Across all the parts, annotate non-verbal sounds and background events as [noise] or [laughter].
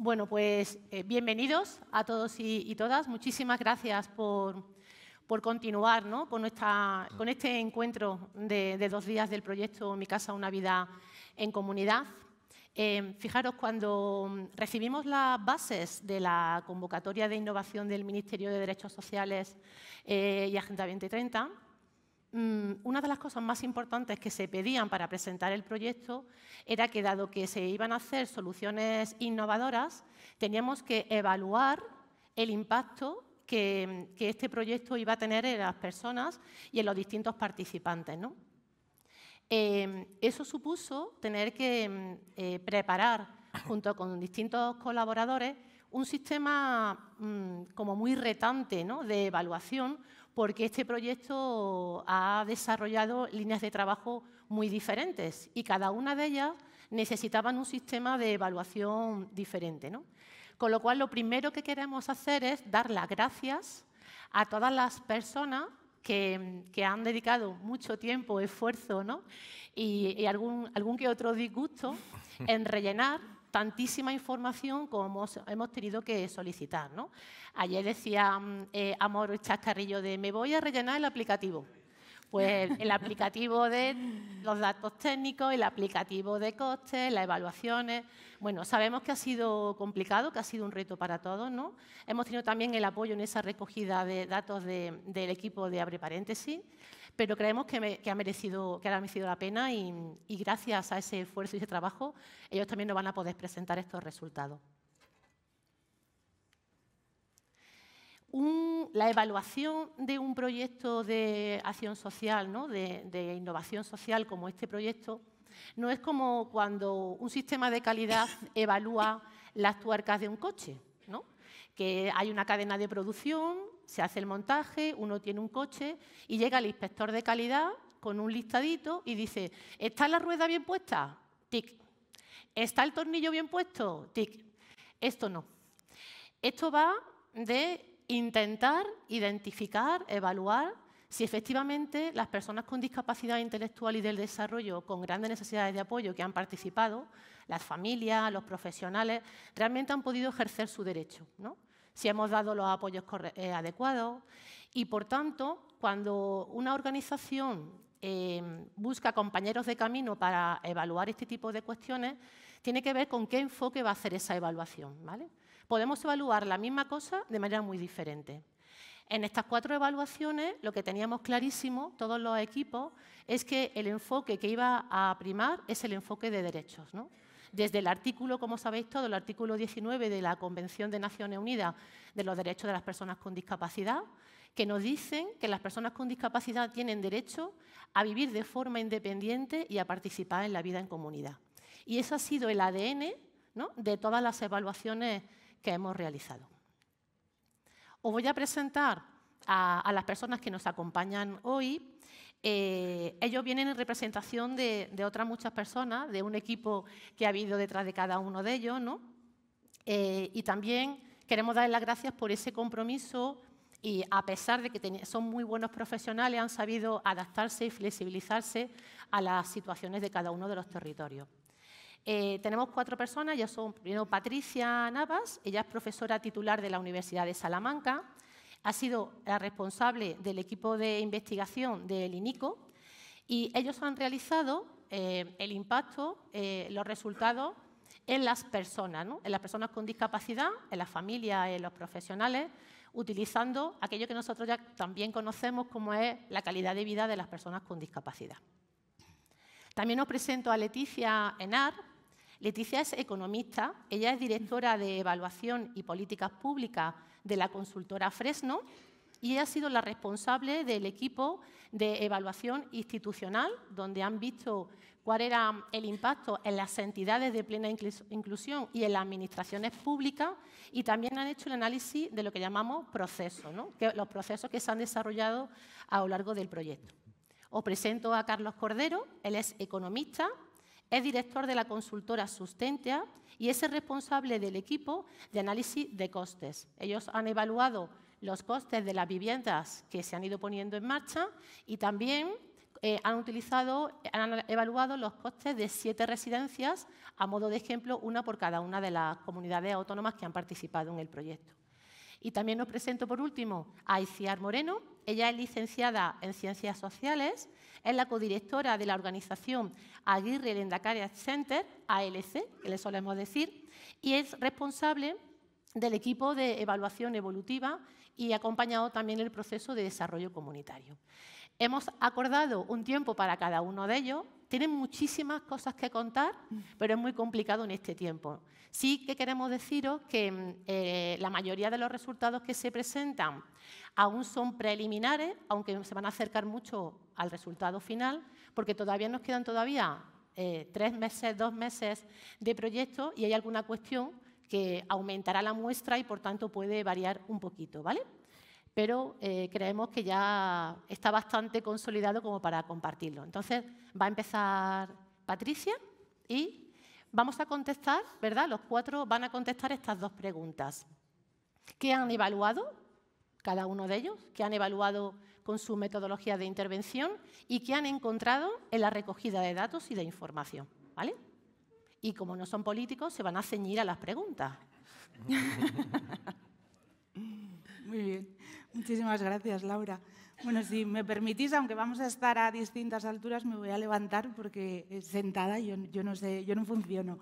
Bueno, pues eh, bienvenidos a todos y, todas. Muchísimas gracias por, continuar con, este encuentro de, dos días del proyecto Mi Casa, una vida en comunidad. Eh, fijaros, cuando recibimos las bases de la convocatoria de innovación del Ministerio de Derechos Sociales eh, y Agenda 2030, Mm, una de las cosas más importantes que se pedían para presentar el proyecto era que, dado que se iban a hacer soluciones innovadoras, teníamos que evaluar el impacto que, este proyecto iba a tener en las personas y en los distintos participantes. Em, eso supuso tener que mm, eh, preparar, junto con distintos colaboradores, un sistema mm, como muy retante de evaluación porque este proyecto ha desarrollado líneas de trabajo muy diferentes y cada una de ellas necesitaban un sistema de evaluación diferente. Con lo cual, lo primero que queremos hacer es dar las gracias a todas las personas que, han dedicado mucho tiempo, esfuerzo ¿no? y, algún que otro disgusto en rellenar tantísima información como hemos tenido que solicitar. ¿no? Ayer decía mm, eh, Amor Chascarrillo de me voy a rellenar el aplicativo. Pues el aplicativo de los datos técnicos, el aplicativo de costes, las evaluaciones. Bueno, sabemos que ha sido complicado, que ha sido un reto para todos, ¿no? Hemos tenido también el apoyo en esa recogida de datos del equipo de Abre Paréntesis pero creemos que, ha, merecido, que ha merecido la pena y, gracias a ese esfuerzo y ese trabajo, ellos también nos van a poder presentar estos resultados. la evaluación de un proyecto de acción social, de, de, innovación social como este proyecto, no es como cuando un sistema de calidad [laughs] evalúa las tuercas de un coche, ¿no? que hay una cadena de producción se hace el montaje, uno tiene un coche y llega el inspector de calidad con un listadito y dice, ¿está la rueda bien puesta? Tic. ¿Está el tornillo bien puesto? Tic. Esto no. Esto va de intentar identificar, evaluar si efectivamente las personas con discapacidad intelectual y del desarrollo con grandes necesidades de apoyo que han participado, las familias, los profesionales, realmente han podido ejercer su derecho. ¿no? si hemos dado los apoyos eh, adecuados. Y por tanto, cuando una organización em, busca compañeros de camino para evaluar este tipo de cuestiones, tiene que ver con qué enfoque va a hacer esa evaluación. ¿vale? Podemos evaluar la misma cosa de manera muy diferente. En estas cuatro evaluaciones, lo que teníamos clarísimo, todos los equipos, es que el enfoque que iba a primar es el enfoque de derechos. ¿no? Desde el artículo, como sabéis todo el artículo 19 de la Convención de Naciones Unidas de los Derechos de las Personas con Discapacidad, que nos dicen que las personas con discapacidad tienen derecho a vivir de forma independiente y a participar en la vida en comunidad. Y eso ha sido el ADN de todas las evaluaciones que hemos realizado. Os voy a presentar a las personas que nos acompañan hoy eh, ellos vienen en representación de, otras muchas personas, de un equipo que ha habido detrás de cada uno de ellos, ¿no? Eh, y también queremos darles las gracias por ese compromiso y a pesar de que son muy buenos profesionales, han sabido adaptarse y flexibilizarse a las situaciones de cada uno de los territorios. Eh, tenemos cuatro personas, ya son primero Patricia Navas, ella es profesora titular de la Universidad de Salamanca, ha sido la responsable del equipo de investigación del INICO y ellos han realizado eh, el impacto, eh, los resultados en las personas, en las personas con discapacidad, en las familias, en los profesionales, utilizando aquello que nosotros ya también conocemos como es la calidad de vida de las personas con discapacidad. También os presento a Leticia Enar. Leticia es economista, ella es directora de Evaluación y Políticas Públicas de la consultora Fresno y ha sido la responsable del equipo de evaluación institucional, donde han visto cuál era el impacto en las entidades de plena inclusión y en las administraciones públicas, y también han hecho el análisis de lo que llamamos procesos, los procesos que se han desarrollado a lo largo del proyecto. Os presento a Carlos Cordero, él es economista, es director de la consultora Sustentia y es el responsable del equipo de análisis de costes. Ellos han evaluado los costes de las viviendas que se han ido poniendo en marcha y también eh, han han evaluado los costes de siete residencias, a modo de ejemplo, una por cada una de las comunidades autónomas que han participado en el proyecto. Y también nos presento, por último, a Iciar Moreno. Ella es licenciada en Ciencias Sociales es la codirectora de la organización Aguirre Lendacaria Center, ALC, que le solemos decir, y es responsable del equipo de evaluación evolutiva y ha acompañado también el proceso de desarrollo comunitario. Hemos acordado un tiempo para cada uno de ellos. Tienen muchísimas cosas que contar, pero es muy complicado en este tiempo. Sí que queremos deciros que mm, eh, la mayoría de los resultados que se presentan aún son preliminares, aunque se van a acercar mucho al resultado final, porque todavía nos quedan todavía eh, tres meses, dos meses de proyecto y hay alguna cuestión que aumentará la muestra y por tanto puede variar un poquito, ¿vale? pero eh, creemos que ya está bastante consolidado como para compartirlo. Entonces, va a empezar Patricia y vamos a contestar, ¿verdad? Los cuatro van a contestar estas dos preguntas. ¿Qué han evaluado cada uno de ellos? ¿Qué han evaluado con su metodología de intervención? ¿Y qué han encontrado en la recogida de datos y de información? ¿Vale? Y como no son políticos, se van a ceñir a las preguntas. [laughs] Muy bien. Muchísimas gracias, Laura. Bueno, si me permitís, aunque vamos a estar a distintas alturas, me voy a levantar porque eh, sentada yo, yo no sé, yo no funciono.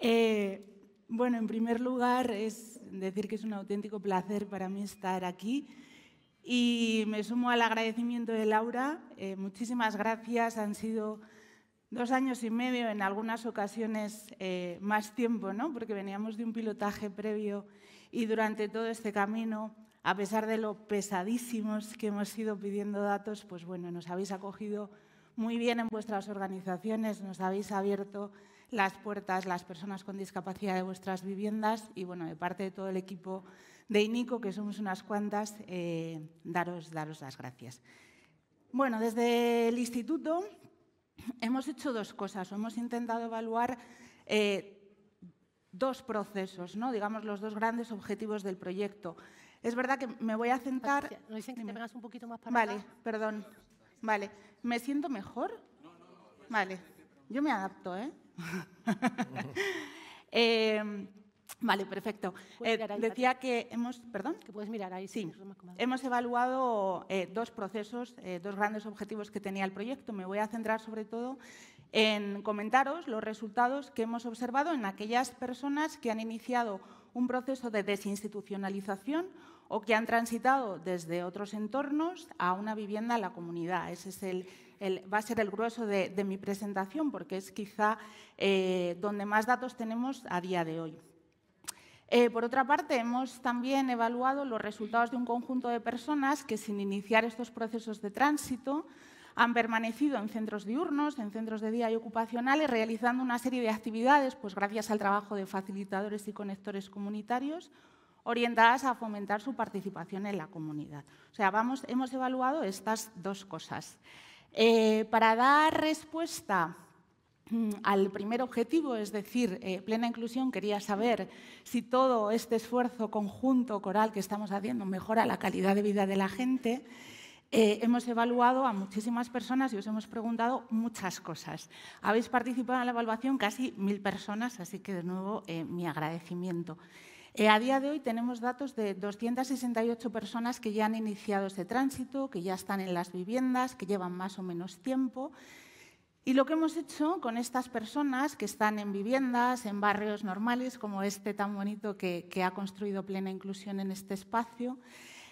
Eh, bueno, en primer lugar, es decir que es un auténtico placer para mí estar aquí y me sumo al agradecimiento de Laura. Eh, muchísimas gracias. Han sido dos años y medio, en algunas ocasiones más tiempo, ¿no? porque veníamos de un pilotaje previo y durante todo este camino a pesar de lo pesadísimos que hemos ido pidiendo datos, pues bueno, nos habéis acogido muy bien en vuestras organizaciones, nos habéis abierto las puertas las personas con discapacidad de vuestras viviendas y bueno, de parte de todo el equipo de INICO, que somos unas cuantas, eh, daros, daros las gracias. Bueno, desde el instituto hemos hecho dos cosas, hemos intentado evaluar eh, dos procesos, ¿no? digamos los dos grandes objetivos del proyecto. Es verdad que me voy a centrar... No dicen que te pegas un poquito más para Vale, perdón. Vale. ¿Me siento mejor? Vale. Yo me adapto, ¿eh? [laughs] [laughs] Em, vale, perfecto. Eh, decía que hemos, perdón, que puedes mirar ahí. Sí, hemos evaluado eh, dos procesos, eh, dos grandes objetivos que tenía el proyecto. Me voy a centrar sobre todo en comentaros los resultados que hemos observado en aquellas personas que han iniciado un proceso de desinstitucionalización o que han transitado desde otros entornos a una vivienda en la comunidad. Ese es va a ser el grueso de, mi presentación porque es quizá eh, donde más datos tenemos a día de hoy. Eh, por otra parte, hemos también evaluado los resultados de un conjunto de personas que sin iniciar estos procesos de tránsito han permanecido en centros diurnos, en centros de día y ocupacionales, realizando una serie de actividades, pues gracias al trabajo de facilitadores y conectores comunitarios, orientadas a fomentar su participación en la comunidad. O sea, vamos, hemos evaluado estas dos cosas. Eh, para dar respuesta mm, al primer objetivo, es decir, eh, plena inclusión, quería saber si todo este esfuerzo conjunto coral que estamos haciendo mejora la calidad de vida de la gente. Eh, hemos evaluado a muchísimas personas y os hemos preguntado muchas cosas. Habéis participado en la evaluación casi mil personas, así que de nuevo mi agradecimiento. Eh, a día de hoy tenemos datos de 268 personas que ya han iniciado ese tránsito, que ya están en las viviendas, que llevan más o menos tiempo. Y lo que hemos hecho con estas personas que están en viviendas, en barrios normales, como este tan bonito que, ha construido plena inclusión en este espacio,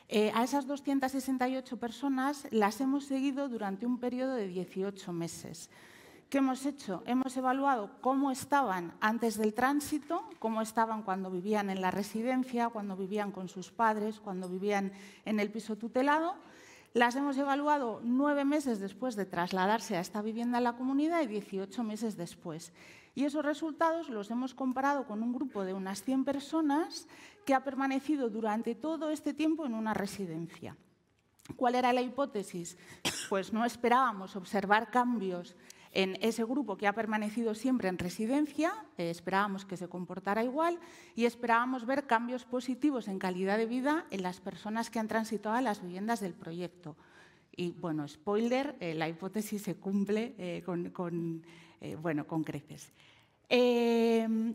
eh, a esas 268 personas las hemos seguido durante un periodo de 18 meses. ¿Qué hemos hecho? Hemos evaluado cómo estaban antes del tránsito, cómo estaban cuando vivían en la residencia, cuando vivían con sus padres, cuando vivían en el piso tutelado. Las hemos evaluado nueve meses después de trasladarse a esta vivienda en la comunidad y 18 meses después. Y esos resultados los hemos comparado con un grupo de unas 100 personas que ha permanecido durante todo este tiempo en una residencia. ¿Cuál era la hipótesis? Pues no esperábamos observar cambios en ese grupo que ha permanecido siempre en residencia, eh, esperábamos que se comportara igual y esperábamos ver cambios positivos en calidad de vida en las personas que han transitado a las viviendas del proyecto. Y bueno, spoiler, eh, la hipótesis se cumple eh, con, bueno, con creces. Em,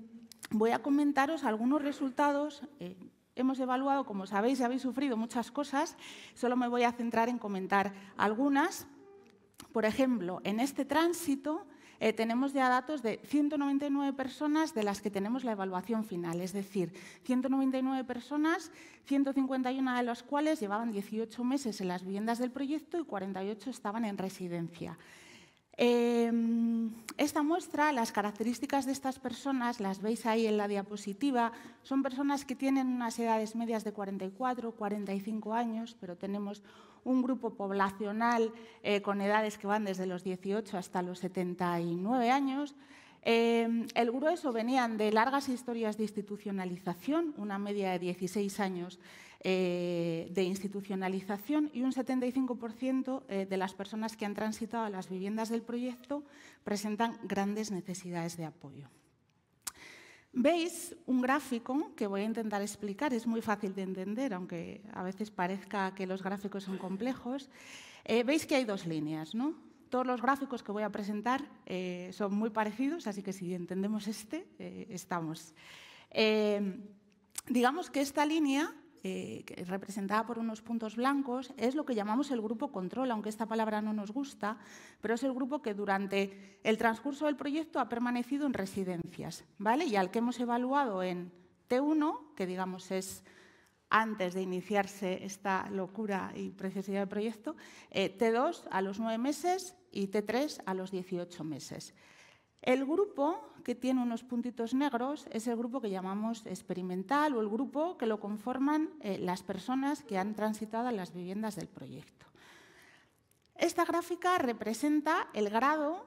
voy a comentaros algunos resultados. Hemos evaluado, como sabéis, y habéis sufrido muchas cosas, solo me voy a centrar en comentar algunas por ejemplo, en este tránsito eh, tenemos ya datos de 199 personas de las que tenemos la evaluación final, es decir, 199 personas, 151 de las cuales llevaban 18 meses en las viviendas del proyecto y 48 estaban en residencia. Em, esta muestra, las características de estas personas, las veis ahí en la diapositiva, son personas que tienen unas edades medias de 44, 45 años, pero tenemos un grupo poblacional eh, con edades que van desde los 18 hasta los 79 años. Em, el grueso venían de largas historias de institucionalización, una media de 16 años eh, de institucionalización y un 75% eh, de las personas que han transitado a las viviendas del proyecto presentan grandes necesidades de apoyo. Veis un gráfico que voy a intentar explicar, es muy fácil de entender, aunque a veces parezca que los gráficos son complejos. Eh, Veis que hay dos líneas, ¿no? Todos los gráficos que voy a presentar son muy parecidos, así que si entendemos este, estamos. digamos que esta línea eh, representada por unos puntos blancos, es lo que llamamos el grupo control, aunque esta palabra no nos gusta, pero es el grupo que durante el transcurso del proyecto ha permanecido en residencias, ¿vale? Y al que hemos evaluado en T1, que digamos es antes de iniciarse esta locura y preciosidad del proyecto, eh, T2 a los nueve meses y T3 a los 18 meses. El grupo que tiene unos puntitos negros es el grupo que llamamos experimental o el grupo que lo conforman eh, las personas que han transitado las viviendas del proyecto. Esta gráfica representa el grado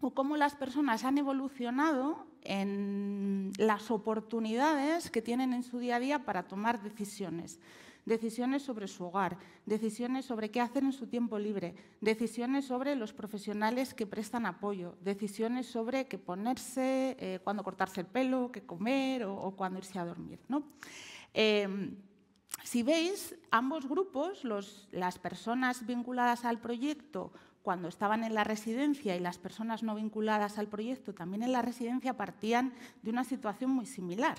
o cómo las personas han evolucionado en las oportunidades que tienen en su día a día para tomar decisiones decisiones sobre su hogar, decisiones sobre qué hacer en su tiempo libre, decisiones sobre los profesionales que prestan apoyo, decisiones sobre qué ponerse, eh, cuándo cortarse el pelo, qué comer o, cuándo irse a dormir. ¿no? Em, si veis, ambos grupos, las personas vinculadas al proyecto cuando estaban en la residencia y las personas no vinculadas al proyecto también en la residencia partían de una situación muy similar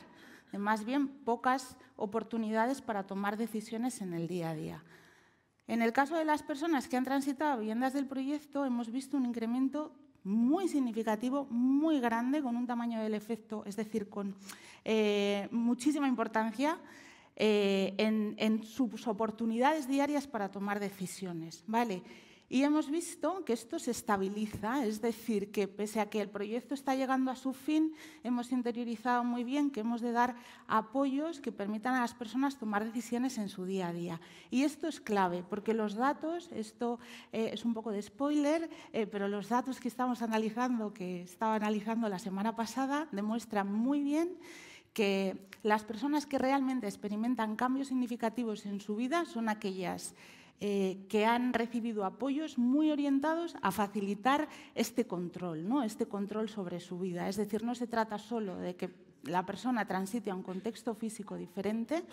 más bien pocas oportunidades para tomar decisiones en el día a día. En el caso de las personas que han transitado viviendas del proyecto, hemos visto un incremento muy significativo, muy grande, con un tamaño del efecto, es decir, con eh, muchísima importancia eh, en, en, sus oportunidades diarias para tomar decisiones. ¿vale? Y hemos visto que esto se estabiliza, es decir, que pese a que el proyecto está llegando a su fin, hemos interiorizado muy bien que hemos de dar apoyos que permitan a las personas tomar decisiones en su día a día. Y esto es clave, porque los datos, esto eh, es un poco de spoiler, eh, pero los datos que estamos analizando, que estaba analizando la semana pasada, demuestran muy bien que las personas que realmente experimentan cambios significativos en su vida son aquellas eh, que han recibido apoyos muy orientados a facilitar este control, ¿no? este control sobre su vida. Es decir, no se trata solo de que la persona transite a un contexto físico diferente,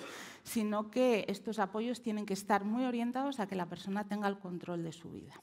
sino que estos apoyos tienen que estar muy orientados a que la persona tenga el control de su vida.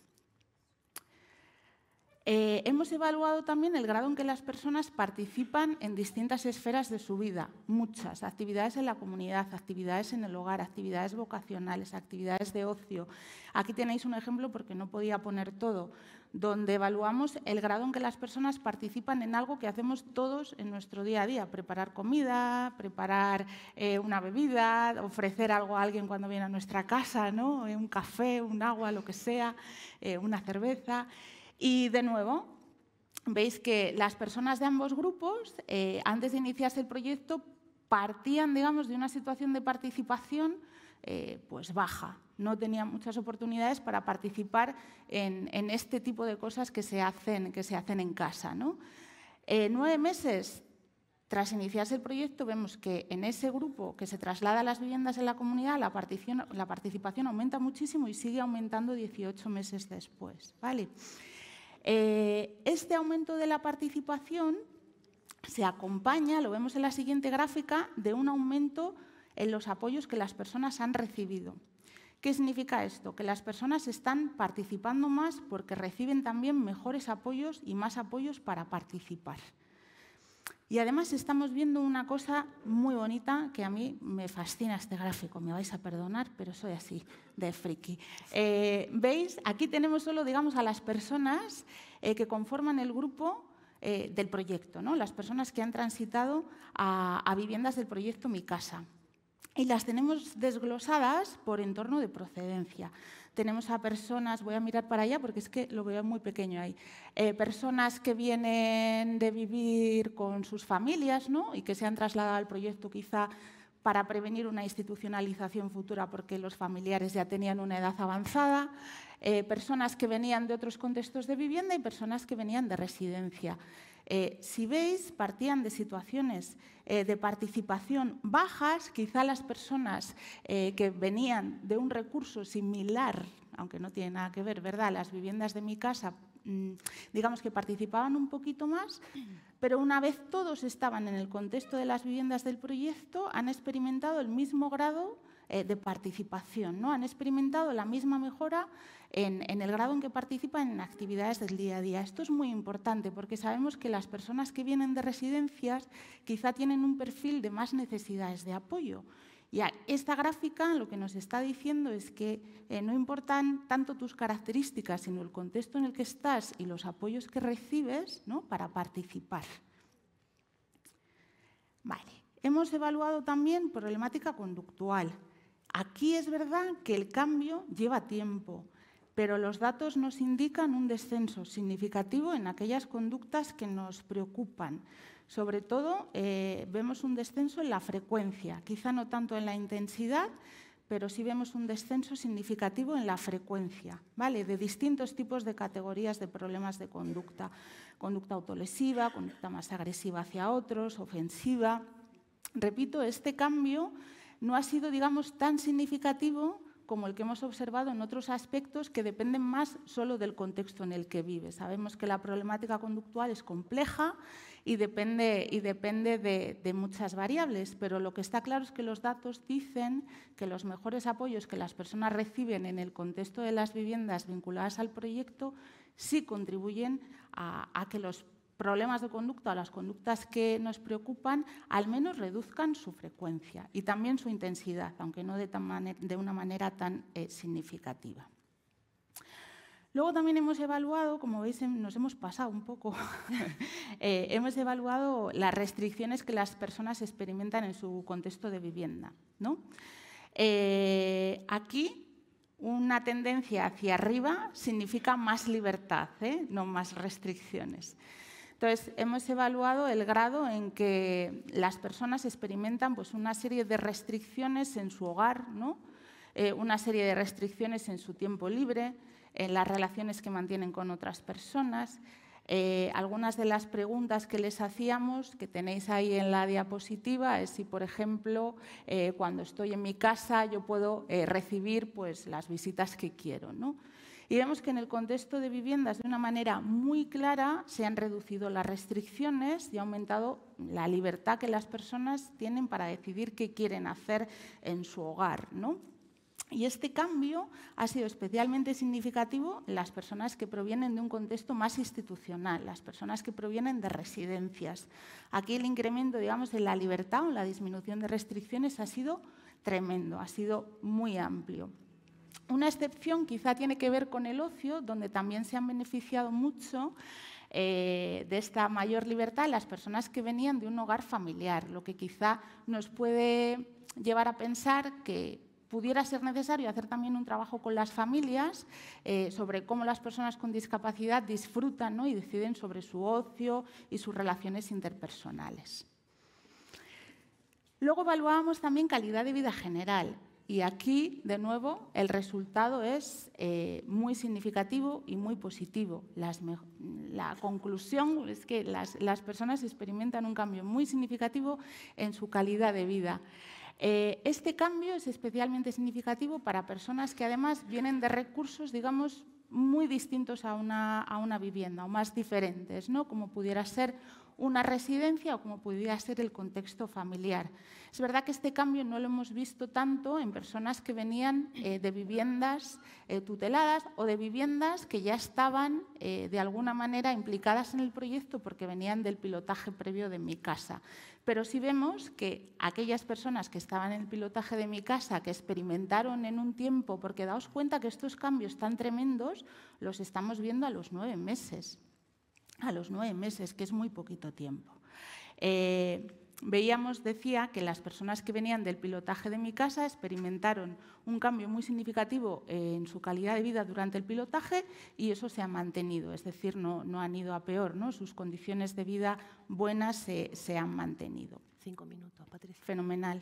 Eh, hemos evaluado también el grado en que las personas participan en distintas esferas de su vida, muchas, actividades en la comunidad, actividades en el hogar, actividades vocacionales, actividades de ocio. Aquí tenéis un ejemplo porque no podía poner todo, donde evaluamos el grado en que las personas participan en algo que hacemos todos en nuestro día a día, preparar comida, preparar eh, una bebida, ofrecer algo a alguien cuando viene a nuestra casa, ¿no? Eh, un café, un agua, lo que sea, una cerveza. Y de nuevo, veis que las personas de ambos grupos, eh, antes de iniciarse el proyecto, partían digamos, de una situación de participación eh, pues baja. No tenían muchas oportunidades para participar en, este tipo de cosas que se hacen, que se hacen en casa. Eh, nueve meses tras iniciarse el proyecto, vemos que en ese grupo que se traslada a las viviendas en la comunidad, la participación, aumenta muchísimo y sigue aumentando 18 meses después. ¿vale? Eh, este aumento de la participación se acompaña, lo vemos en la siguiente gráfica, de un aumento en los apoyos que las personas han recibido. ¿Qué significa esto? Que las personas están participando más porque reciben también mejores apoyos y más apoyos para participar. Y además estamos viendo una cosa muy bonita que a mí me fascina este gráfico. Me vais a perdonar, pero soy así de friki. Eh, ¿Veis? Aquí tenemos solo, digamos, a las personas eh, que conforman el grupo eh, del proyecto, las personas que han transitado a viviendas del proyecto Mi Casa. Y las tenemos desglosadas por entorno de procedencia. Tenemos a personas, voy a mirar para allá porque es que lo veo muy pequeño ahí, eh, personas que vienen de vivir con sus familias ¿no? y que se han trasladado al proyecto quizá para prevenir una institucionalización futura porque los familiares ya tenían una edad avanzada, eh, personas que venían de otros contextos de vivienda y personas que venían de residencia. Eh, si veis, partían de situaciones eh, de participación bajas, quizá las personas eh, que venían de un recurso similar, aunque no tiene nada que ver, ¿verdad? Las viviendas de mi casa, mm, digamos que participaban un poquito más, pero una vez todos estaban en el contexto de las viviendas del proyecto, han experimentado el mismo grado de participación, ¿no? Han experimentado la misma mejora en, el grado en que participan en actividades del día a día. Esto es muy importante porque sabemos que las personas que vienen de residencias quizá tienen un perfil de más necesidades de apoyo. Y esta gráfica lo que nos está diciendo es que eh, no importan tanto tus características, sino el contexto en el que estás y los apoyos que recibes para participar. Vale. Hemos evaluado también problemática conductual. Aquí es verdad que el cambio lleva tiempo pero los datos nos indican un descenso significativo en aquellas conductas que nos preocupan. Sobre todo, eh, vemos un descenso en la frecuencia, quizá no tanto en la intensidad, pero sí vemos un descenso significativo en la frecuencia, ¿vale? De distintos tipos de categorías de problemas de conducta. Conducta autolesiva, conducta más agresiva hacia otros, ofensiva. Repito, este cambio no ha sido, digamos, tan significativo como el que hemos observado en otros aspectos que dependen más solo del contexto en el que vive. Sabemos que la problemática conductual es compleja y depende, y depende de, muchas variables, pero lo que está claro es que los datos dicen que los mejores apoyos que las personas reciben en el contexto de las viviendas vinculadas al proyecto sí contribuyen a, a que los problemas de conducta o las conductas que nos preocupan al menos reduzcan su frecuencia y también su intensidad, aunque no de, una manera tan eh, significativa. Luego también hemos evaluado, como veis, em, nos hemos pasado un poco, [laughs] eh, hemos evaluado las restricciones que las personas experimentan en su contexto de vivienda. Eh, aquí una tendencia hacia arriba significa más libertad, no más restricciones. Entonces, hemos evaluado el grado en que las personas experimentan pues, una serie de restricciones en su hogar, ¿no? Eh, una serie de restricciones en su tiempo libre, en las relaciones que mantienen con otras personas. Eh, algunas de las preguntas que les hacíamos, que tenéis ahí en la diapositiva, es si, por ejemplo, eh, cuando estoy en mi casa yo puedo recibir pues, las visitas que quiero. ¿no? Y vemos que en el contexto de viviendas, de una manera muy clara, se han reducido las restricciones y ha aumentado la libertad que las personas tienen para decidir qué quieren hacer en su hogar. Y este cambio ha sido especialmente significativo en las personas que provienen de un contexto más institucional, las personas que provienen de residencias. Aquí el incremento, digamos, de la libertad o la disminución de restricciones ha sido tremendo, ha sido muy amplio. Una excepción quizá tiene que ver con el ocio, donde también se han beneficiado mucho eh, de esta mayor libertad las personas que venían de un hogar familiar, lo que quizá nos puede llevar a pensar que pudiera ser necesario hacer también un trabajo con las familias eh, sobre cómo las personas con discapacidad disfrutan y deciden sobre su ocio y sus relaciones interpersonales. Luego evaluábamos también calidad de vida general. Y aquí, de nuevo, el resultado es eh, muy significativo y muy positivo. la conclusión es que las, personas experimentan un cambio muy significativo en su calidad de vida. Eh, este cambio es especialmente significativo para personas que además vienen de recursos, digamos, muy distintos a una, a una vivienda o más diferentes, ¿no? como pudiera ser una residencia o como pudiera ser el contexto familiar. Es verdad que este cambio no lo hemos visto tanto en personas que venían eh, de viviendas eh, tuteladas o de viviendas que ya estaban eh, de alguna manera implicadas en el proyecto porque venían del pilotaje previo de mi casa. Pero sí vemos que aquellas personas que estaban en el pilotaje de mi casa, que experimentaron en un tiempo, porque daos cuenta que estos cambios tan tremendos los estamos viendo a los nueve meses a los nueve meses, que es muy poquito tiempo. Eh, veíamos, decía, que las personas que venían del pilotaje de mi casa experimentaron un cambio muy significativo eh, en su calidad de vida durante el pilotaje y eso se ha mantenido, es decir, no, no han ido a peor, ¿no? sus condiciones de vida buenas se, se han mantenido. Cinco minutos, Patricia. Fenomenal.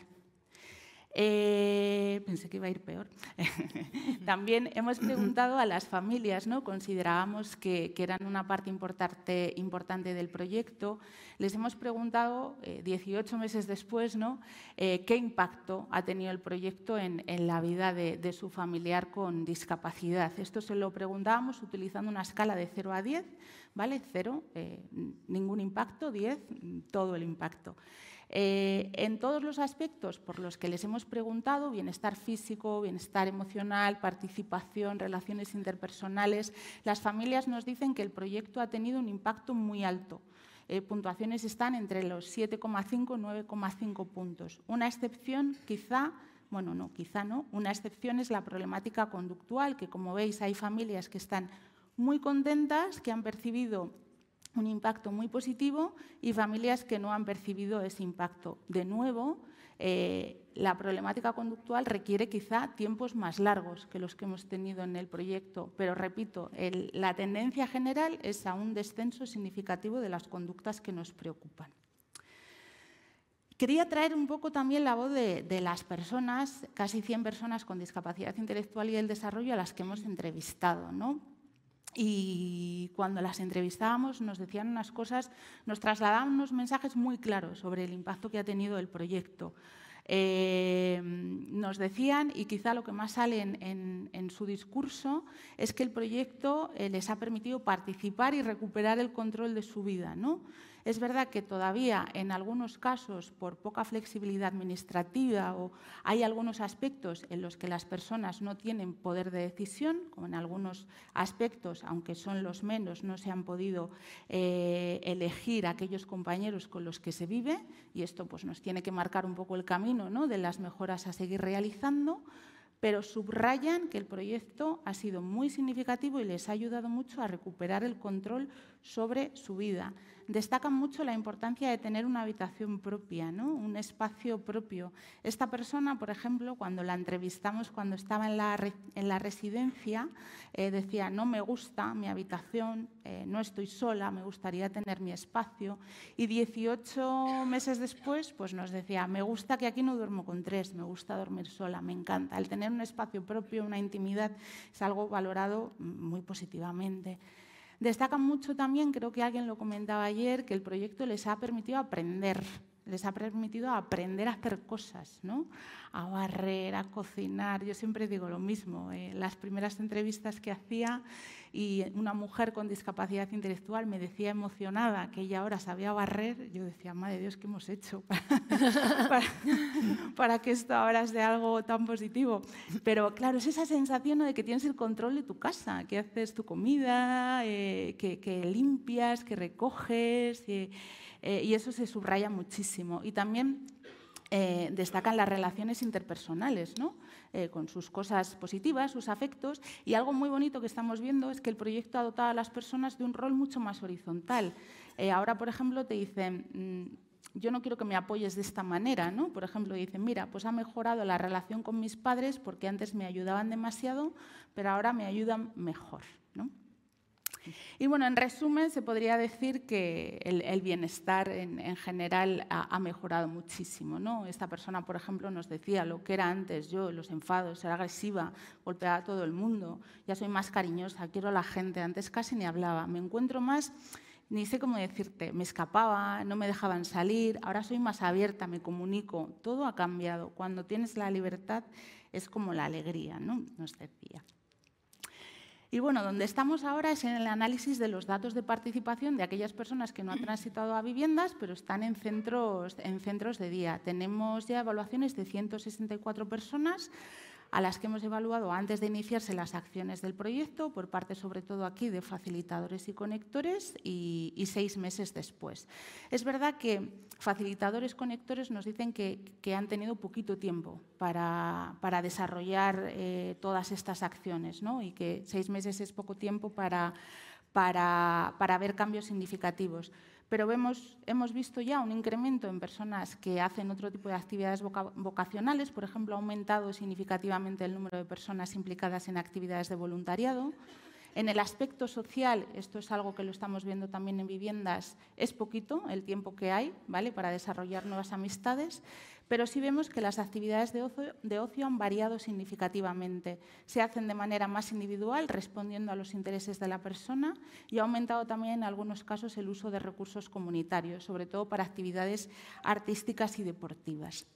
Eh, pensé que iba a ir peor. [laughs] También hemos preguntado a las familias, ¿no? considerábamos que, eran una parte importante, importante, del proyecto. Les hemos preguntado, 18 eh, meses después, ¿no? Eh, qué impacto ha tenido el proyecto en, la vida de, de, su familiar con discapacidad. Esto se lo preguntábamos utilizando una escala de 0 a 10, ¿vale? 0, ningún impacto, 10, todo el impacto. Eh, en todos los aspectos por los que les hemos preguntado, bienestar físico, bienestar emocional, participación, relaciones interpersonales, las familias nos dicen que el proyecto ha tenido un impacto muy alto. Eh, puntuaciones están entre los 7,5 y 9,5 puntos. Una excepción quizá bueno, no, quizá no. Una excepción es la problemática conductual, que como veis hay familias que están muy contentas, que han percibido un impacto muy positivo y familias que no han percibido ese impacto. De nuevo, eh, la problemática conductual requiere quizá tiempos más largos que los que hemos tenido en el proyecto, pero repito, la tendencia general es a un descenso significativo de las conductas que nos preocupan. Quería traer un poco también la voz de, las personas, casi 100 personas con discapacidad intelectual y el desarrollo a las que hemos entrevistado, ¿no? y cuando las entrevistábamos nos decían unas cosas, nos trasladaban unos mensajes muy claros sobre el impacto que ha tenido el proyecto. Eh, nos decían, y quizá lo que más sale en, su discurso, es que el proyecto eh, les ha permitido participar y recuperar el control de su vida. ¿no? Es verdad que todavía en algunos casos, por poca flexibilidad administrativa o hay algunos aspectos en los que las personas no tienen poder de decisión, como en algunos aspectos, aunque son los menos, no se han podido eh, elegir aquellos compañeros con los que se vive y esto pues, nos tiene que marcar un poco el camino ¿no? de las mejoras a seguir realizando pero subrayan que el proyecto ha sido muy significativo y les ha ayudado mucho a recuperar el control sobre su vida. Destacan mucho la importancia de tener una habitación propia, un espacio propio. Esta persona, por ejemplo, cuando la entrevistamos cuando estaba en la, residencia, eh, decía, no me gusta mi habitación, eh, no estoy sola, me gustaría tener mi espacio. Y 18 meses después, pues nos decía, me gusta que aquí no duermo con tres, me gusta dormir sola, me encanta. El tener un espacio propio, una intimidad, es algo valorado muy positivamente. Destacan mucho también, creo que alguien lo comentaba ayer, que el proyecto les ha permitido aprender les ha permitido aprender a hacer cosas, ¿no? a barrer, a cocinar. Yo siempre digo lo mismo, eh, las primeras entrevistas que hacía y una mujer con discapacidad intelectual me decía emocionada que ella ahora sabía barrer, yo decía, madre de Dios, ¿qué hemos hecho [laughs] para, que esto ahora sea algo tan positivo? Pero claro, es esa sensación de que tienes el control de tu casa, que haces tu comida, eh, que, limpias, que recoges. Eh, y eso se subraya muchísimo. Y también eh, destacan las relaciones interpersonales, ¿no? Eh, con sus cosas positivas, sus afectos, y algo muy bonito que estamos viendo es que el proyecto ha dotado a las personas de un rol mucho más horizontal. ahora, por ejemplo, te dicen, mm, yo no quiero que me apoyes de esta manera, ¿no? Por ejemplo, dicen, mira, pues ha mejorado la relación con mis padres porque antes me ayudaban demasiado, pero ahora me ayudan mejor, y bueno, en resumen, se podría decir que el, bienestar en, general ha, mejorado muchísimo. ¿no? Esta persona, por ejemplo, nos decía lo que era antes yo, los enfados, era agresiva, golpeaba a todo el mundo, ya soy más cariñosa, quiero a la gente, antes casi ni hablaba, me encuentro más ni sé cómo decirte, me escapaba, no me dejaban salir, ahora soy más abierta, me comunico, todo ha cambiado. Cuando tienes la libertad es como la alegría, ¿no? Nos decía. Y bueno, donde estamos ahora es en el análisis de los datos de participación de aquellas personas que no han [clears throat] transitado a viviendas, pero están en centros, en centros de día. Tenemos ya evaluaciones de 164 personas a las que hemos evaluado antes de iniciarse las acciones del proyecto, por parte sobre todo aquí de facilitadores y conectores, y, seis meses después. Es verdad que facilitadores, conectores nos dicen que, han tenido poquito tiempo para, desarrollar eh, todas estas acciones ¿no? y que seis meses es poco tiempo para ver cambios significativos pero vemos, hemos visto ya un incremento en personas que hacen otro tipo de actividades vocacionales, por ejemplo, ha aumentado significativamente el número de personas implicadas en actividades de voluntariado, en el aspecto social, esto es algo que lo estamos viendo también en viviendas, es poquito el tiempo que hay ¿vale? para desarrollar nuevas amistades, pero sí vemos que las actividades de ocio, de ocio han variado significativamente. Se hacen de manera más individual, respondiendo a los intereses de la persona, y ha aumentado también en algunos casos el uso de recursos comunitarios, sobre todo para actividades artísticas y deportivas.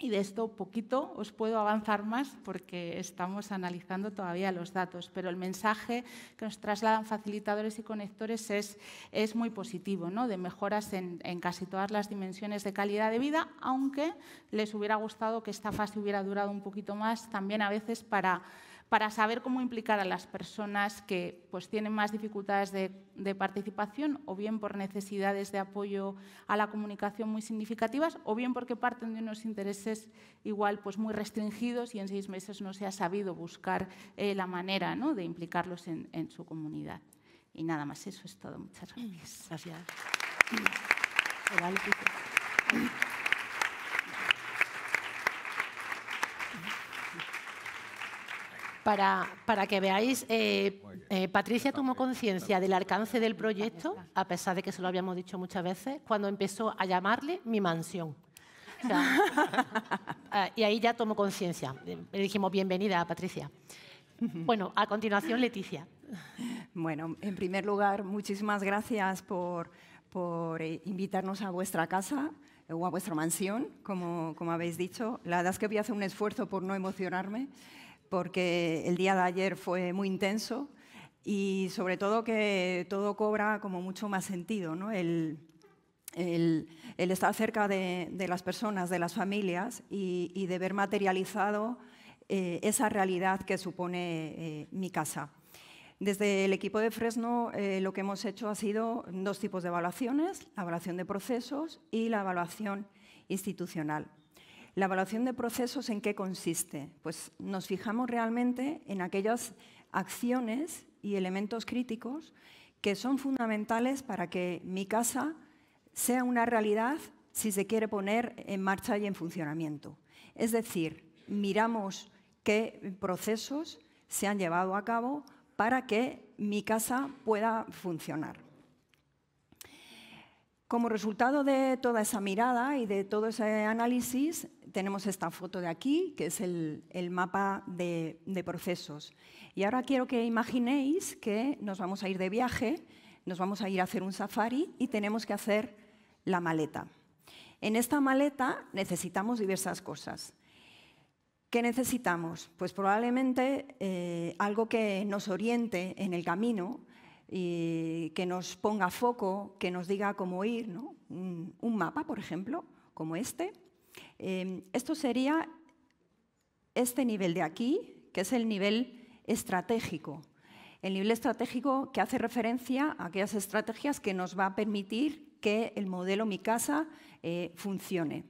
Y de esto poquito os puedo avanzar más porque estamos analizando todavía los datos, pero el mensaje que nos trasladan facilitadores y conectores es, es muy positivo, ¿no? de mejoras en, casi todas las dimensiones de calidad de vida, aunque les hubiera gustado que esta fase hubiera durado un poquito más, también a veces para para saber cómo implicar a las personas que pues, tienen más dificultades de, participación o bien por necesidades de apoyo a la comunicación muy significativas o bien porque parten de unos intereses igual pues, muy restringidos y en seis meses no se ha sabido buscar eh, la manera de implicarlos en, en, su comunidad. Y nada más, eso es todo. Muchas gracias. Gracias. para, que veáis, eh, eh, Patricia tomó conciencia del alcance del proyecto, a pesar de que se lo habíamos dicho muchas veces, cuando empezó a llamarle mi mansión. [laughs] Ah, y ahí ya tomó conciencia. Le dijimos bienvenida a Patricia. Bueno, a continuación, Leticia. Bueno, en primer lugar, muchísimas gracias por, por eh, invitarnos a vuestra casa o a vuestra mansión, como, como habéis dicho. La verdad es que voy a hacer un esfuerzo por no emocionarme porque el día de ayer fue muy intenso y sobre todo que todo cobra como mucho más sentido, ¿no? El, estar cerca de, las personas, de las familias y, de ver materializado eh, esa realidad que supone eh, mi casa. Desde el equipo de Fresno eh, lo que hemos hecho ha sido dos tipos de evaluaciones, la evaluación de procesos y la evaluación institucional. La evaluación de procesos en qué consiste? Pues nos fijamos realmente en aquellas acciones y elementos críticos que son fundamentales para que mi casa sea una realidad si se quiere poner en marcha y en funcionamiento. Es decir, miramos qué procesos se han llevado a cabo para que mi casa pueda funcionar. Como resultado de toda esa mirada y de todo ese análisis, tenemos esta foto de aquí, que es el, mapa de, procesos. Y ahora quiero que imaginéis que nos vamos a ir de viaje, nos vamos a ir a hacer un safari y tenemos que hacer la maleta. En esta maleta necesitamos diversas cosas. ¿Qué necesitamos? Pues probablemente eh, algo que nos oriente en el camino, y que nos ponga foco, que nos diga cómo ir, un, mapa, por ejemplo, como este. Em, esto sería este nivel de aquí, que es el nivel estratégico. El nivel estratégico que hace referencia a aquellas estrategias que nos va a permitir que el modelo Mi Casa eh, funcione.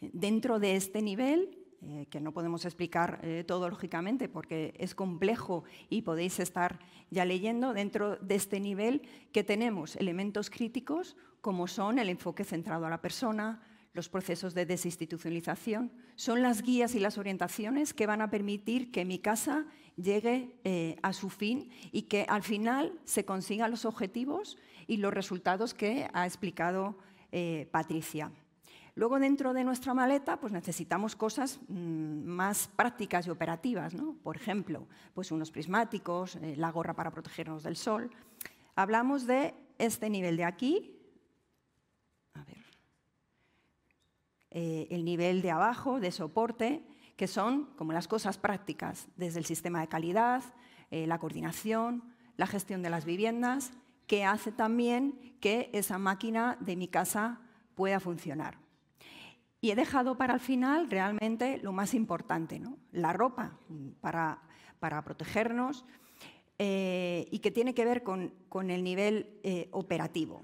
Dentro de este nivel eh, que no podemos explicar eh, todo lógicamente porque es complejo y podéis estar ya leyendo dentro de este nivel que tenemos elementos críticos como son el enfoque centrado a la persona, los procesos de desinstitucionalización, son las guías y las orientaciones que van a permitir que mi casa llegue eh, a su fin y que al final se consigan los objetivos y los resultados que ha explicado Patricia. Luego dentro de nuestra maleta pues necesitamos cosas mm, más prácticas y operativas, por ejemplo, pues unos prismáticos, eh, la gorra para protegernos del sol. Hablamos de este nivel de aquí, eh, el nivel de abajo de soporte, que son como las cosas prácticas, desde el sistema de calidad, eh, la coordinación, la gestión de las viviendas, que hace también que esa máquina de mi casa pueda funcionar. Y he dejado para el final realmente lo más importante, la ropa mm, para, protegernos eh, y que tiene que ver con, el nivel eh, operativo,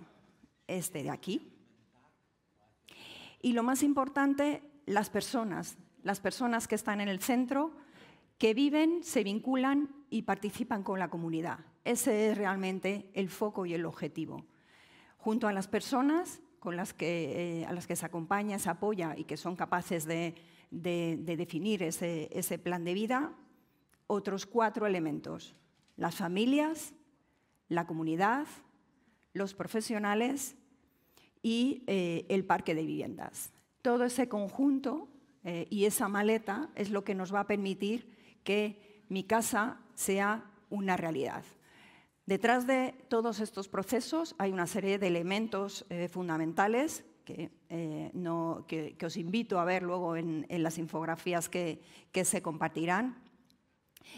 este de aquí. Y lo más importante, las personas, las personas que están en el centro, que viven, se vinculan y participan con la comunidad. Ese es realmente el foco y el objetivo. Junto a las personas con las que, eh, a las que se acompaña, se apoya y que son capaces de, definir ese, plan de vida, otros cuatro elementos. Las familias, la comunidad, los profesionales y eh, el parque de viviendas. Todo ese conjunto eh, y esa maleta es lo que nos va a permitir que mi casa sea una realidad. Detrás de todos estos procesos hay una serie de elementos eh, fundamentales eh, que, os invito a ver luego en, las infografías que, se compartirán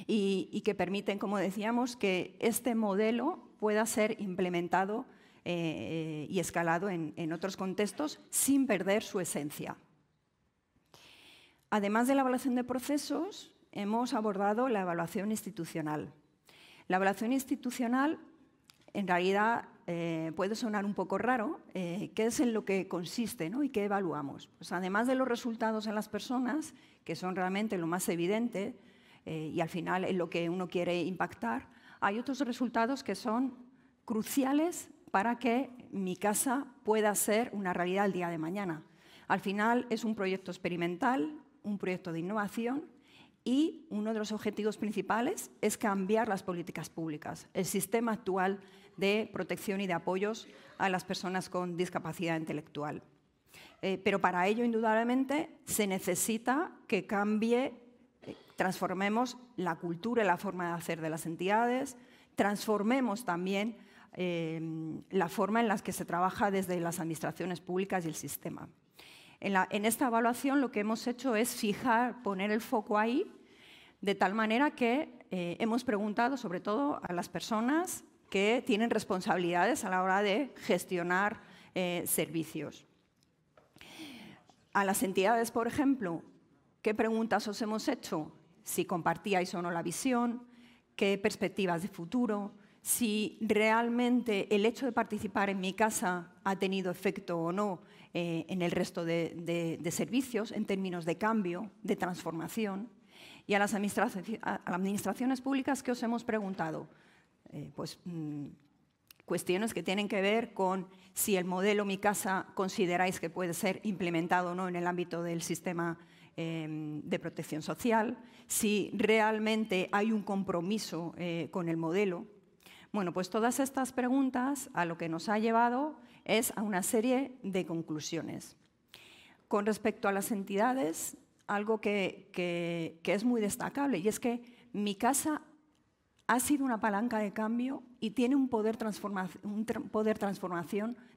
y, que permiten, como decíamos, que este modelo pueda ser implementado eh, y escalado en otros contextos sin perder su esencia. Además de la evaluación de procesos, hemos abordado la evaluación institucional. La evaluación institucional, en realidad, eh, puede sonar un poco raro. Eh, ¿Qué es en lo que consiste ¿no? y qué evaluamos? Pues, además de los resultados en las personas, que son realmente lo más evidente eh, y al final en lo que uno quiere impactar, hay otros resultados que son cruciales para que mi casa pueda ser una realidad el día de mañana. Al final es un proyecto experimental, un proyecto de innovación y uno de los objetivos principales es cambiar las políticas públicas, el sistema actual de protección y de apoyos a las personas con discapacidad intelectual. Eh, pero para ello, indudablemente, se necesita que cambie, eh, transformemos la cultura y la forma de hacer de las entidades, transformemos también eh, la forma en la que se trabaja desde las administraciones públicas y el sistema. En, esta evaluación lo que hemos hecho es fijar, poner el foco ahí, de tal manera que eh, hemos preguntado sobre todo a las personas que tienen responsabilidades a la hora de gestionar eh, servicios. A las entidades, por ejemplo, ¿qué preguntas os hemos hecho? Si compartíais o no la visión, qué perspectivas de futuro, si realmente el hecho de participar en mi casa ha tenido efecto o no eh, en el resto de, servicios, en términos de cambio, de transformación. Y a las, administraciones públicas, ¿qué os hemos preguntado? Eh, pues mm, cuestiones que tienen que ver con si el modelo Mi Casa consideráis que puede ser implementado o no en el ámbito del sistema em, de protección social, si realmente hay un compromiso eh, con el modelo bueno, pues todas estas preguntas a lo que nos ha llevado es a una serie de conclusiones. Con respecto a las entidades, algo que, es muy destacable y es que mi casa ha sido una palanca de cambio y tiene un poder, transformación,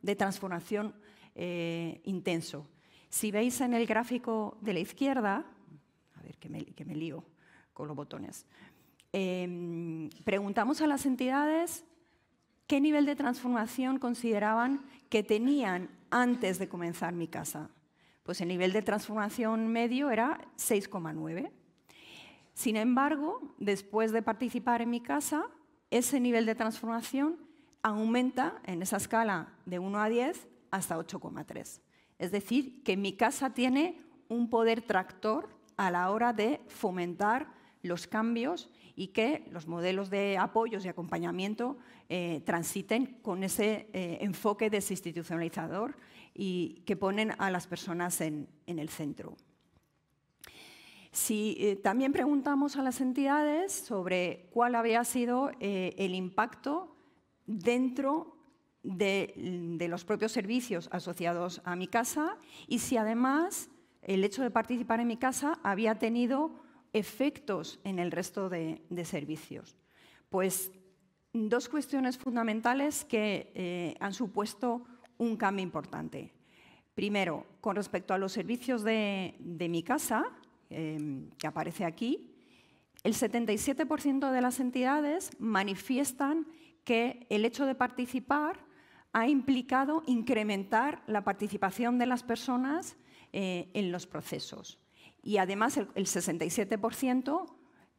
de transformación eh, intenso. Si veis en el gráfico de la izquierda, a ver que me lío con los botones, Em, preguntamos a las entidades qué nivel de transformación consideraban que tenían antes de comenzar mi casa. Pues el nivel de transformación medio era 6,9. Sin embargo, después de participar en mi casa, ese nivel de transformación aumenta en esa escala de 1 a 10 hasta 8,3. Es decir, que mi casa tiene un poder tractor a la hora de fomentar los cambios y que los modelos de apoyos y acompañamiento eh, transiten con ese eh, enfoque desinstitucionalizador y que ponen a las personas en, el centro. Si eh, también preguntamos a las entidades sobre cuál había sido el impacto dentro de, los propios servicios asociados a mi casa y si además el hecho de participar en mi casa había tenido efectos en el resto de, servicios? Pues dos cuestiones fundamentales que eh, han supuesto un cambio importante. Primero, con respecto a los servicios de, mi casa, em, que aparece aquí, el 77% de las entidades manifiestan que el hecho de participar ha implicado incrementar la participación de las personas eh, en los procesos y además el, 67%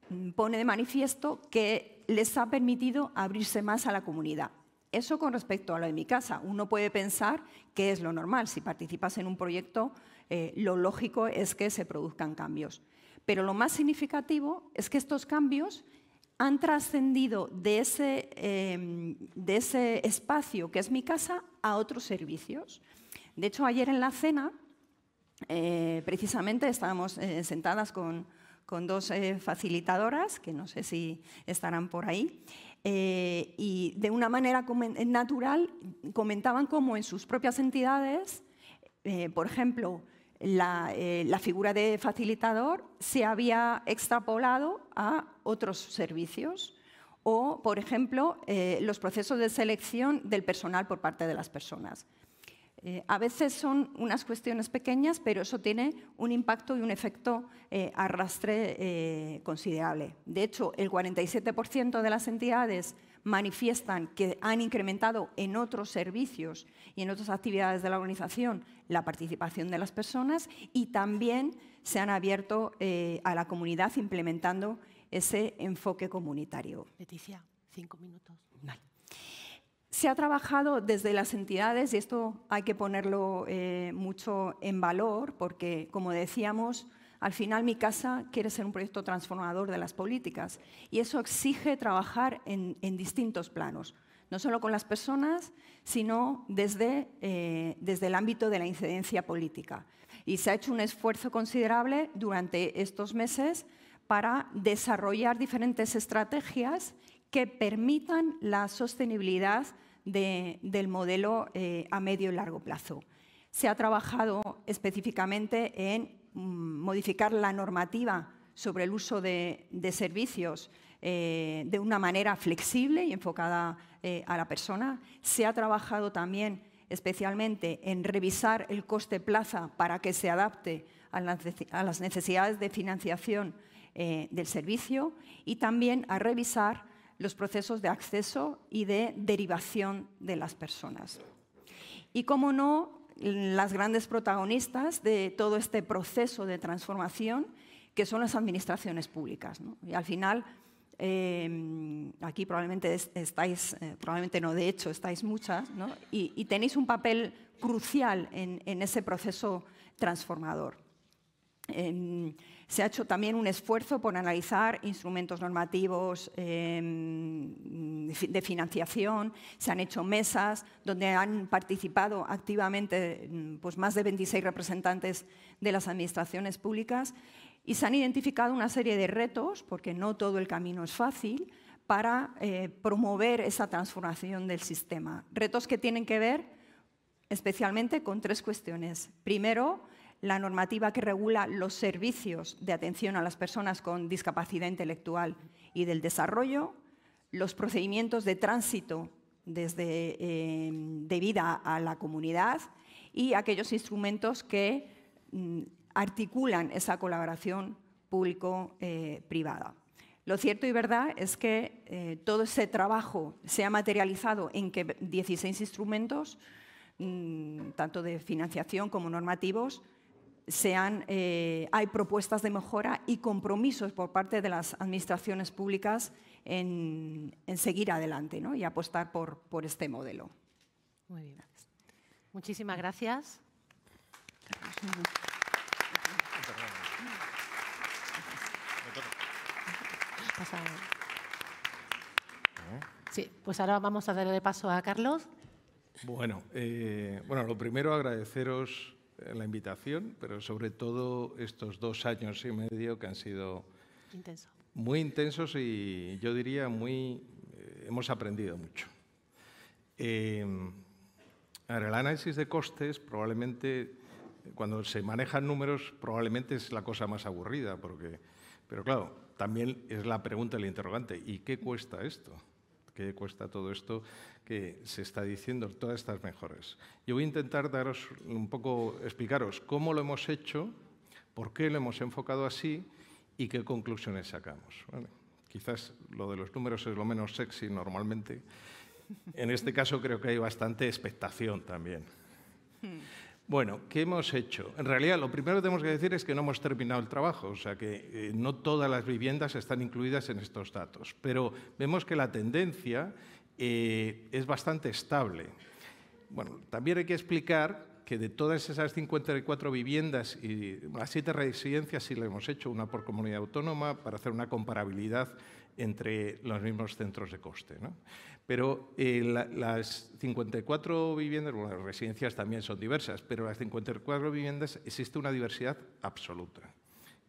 mm, pone de manifiesto que les ha permitido abrirse más a la comunidad. Eso con respecto a lo de mi casa. Uno puede pensar que es lo normal. Si participas en un proyecto, eh, lo lógico es que se produzcan cambios. Pero lo más significativo es que estos cambios han trascendido de em, de ese espacio que es mi casa a otros servicios. De hecho, ayer en la cena eh, precisamente estábamos eh, sentadas con, dos eh, facilitadoras, que no sé si estarán por ahí, y de una manera natural comentaban cómo en sus propias entidades, por ejemplo, la, figura de facilitador se había extrapolado a otros servicios o, por ejemplo, los procesos de selección del personal por parte de las personas. Eh, a veces son unas cuestiones pequeñas, pero eso tiene un impacto y un efecto eh, arrastre eh, considerable. De hecho, el 47% de las entidades manifiestan que han incrementado en otros servicios y en otras actividades de la organización la participación de las personas y también se han abierto a la comunidad implementando ese enfoque comunitario. Leticia, cinco minutos. Se ha trabajado desde las entidades, y esto hay que ponerlo eh, mucho en valor, porque, como decíamos, al final mi casa quiere ser un proyecto transformador de las políticas, y eso exige trabajar en, distintos planos, no solo con las personas, sino desde, eh, desde el ámbito de la incidencia política. Y se ha hecho un esfuerzo considerable durante estos meses para desarrollar diferentes estrategias que permitan la sostenibilidad del modelo eh, a medio y largo plazo. Se ha trabajado específicamente en mm, modificar la normativa sobre el uso de, servicios eh, de una manera flexible y enfocada eh, a la persona. Se ha trabajado también especialmente en revisar el coste plaza para que se adapte a las necesidades de financiación del servicio y también a revisar los procesos de acceso y de derivación de las personas. Y como no, las grandes protagonistas de todo este proceso de transformación, que son las administraciones públicas. Y al final, eh, aquí probablemente estáis, eh, probablemente no, de hecho estáis muchas, y, tenéis un papel crucial en, ese proceso transformador. Em, se ha hecho también un esfuerzo por analizar instrumentos normativos em, de financiación, se han hecho mesas donde han participado activamente mm, pues, más de 26 representantes de las administraciones públicas y se han identificado una serie de retos, porque no todo el camino es fácil, para eh, promover esa transformación del sistema. Retos que tienen que ver especialmente con tres cuestiones. Primero, la normativa que regula los servicios de atención a las personas con discapacidad intelectual y del desarrollo, los procedimientos de tránsito desde, em, de vida a la comunidad y aquellos instrumentos que mm, articulan esa colaboración público-privada. Eh, Lo cierto y verdad es que eh, todo ese trabajo se ha materializado en que 16 instrumentos, mm, tanto de financiación como normativos, sean, eh, hay propuestas de mejora y compromisos por parte de las administraciones públicas en, seguir adelante ¿no? y apostar por, por, este modelo. Muy bien. Muchísimas gracias. Sí, pues ahora vamos a darle paso a Carlos. Bueno, eh, bueno, lo primero agradeceros la invitación, pero sobre todo estos dos años y medio que han sido muy intensos y yo diría muy eh, hemos aprendido mucho. en eh, el análisis de costes probablemente cuando se manejan números probablemente es la cosa más aburrida porque, pero claro, también es la pregunta el interrogante, ¿y qué cuesta esto? qué cuesta todo esto que se está diciendo, todas estas mejores. Yo voy a intentar daros un poco, explicaros cómo lo hemos hecho, por qué lo hemos enfocado así y qué conclusiones sacamos. Quizás lo de los números es lo menos sexy normalmente. En este caso creo que hay bastante expectación también. Hmm. Bueno, ¿qué hemos hecho? En realidad, lo primero que tenemos que decir es que no hemos terminado el trabajo, o sea que eh, no todas las viviendas están incluidas en estos datos, pero vemos que la tendencia eh, es bastante estable. Bueno, también hay que explicar que de todas esas 54 viviendas y las siete residencias sí le hemos hecho, una por comunidad autónoma, para hacer una comparabilidad entre los mismos centros de coste. ¿no? Pero eh, las 54 viviendas, bueno, las residencias también son diversas, pero las 54 viviendas existe una diversidad absoluta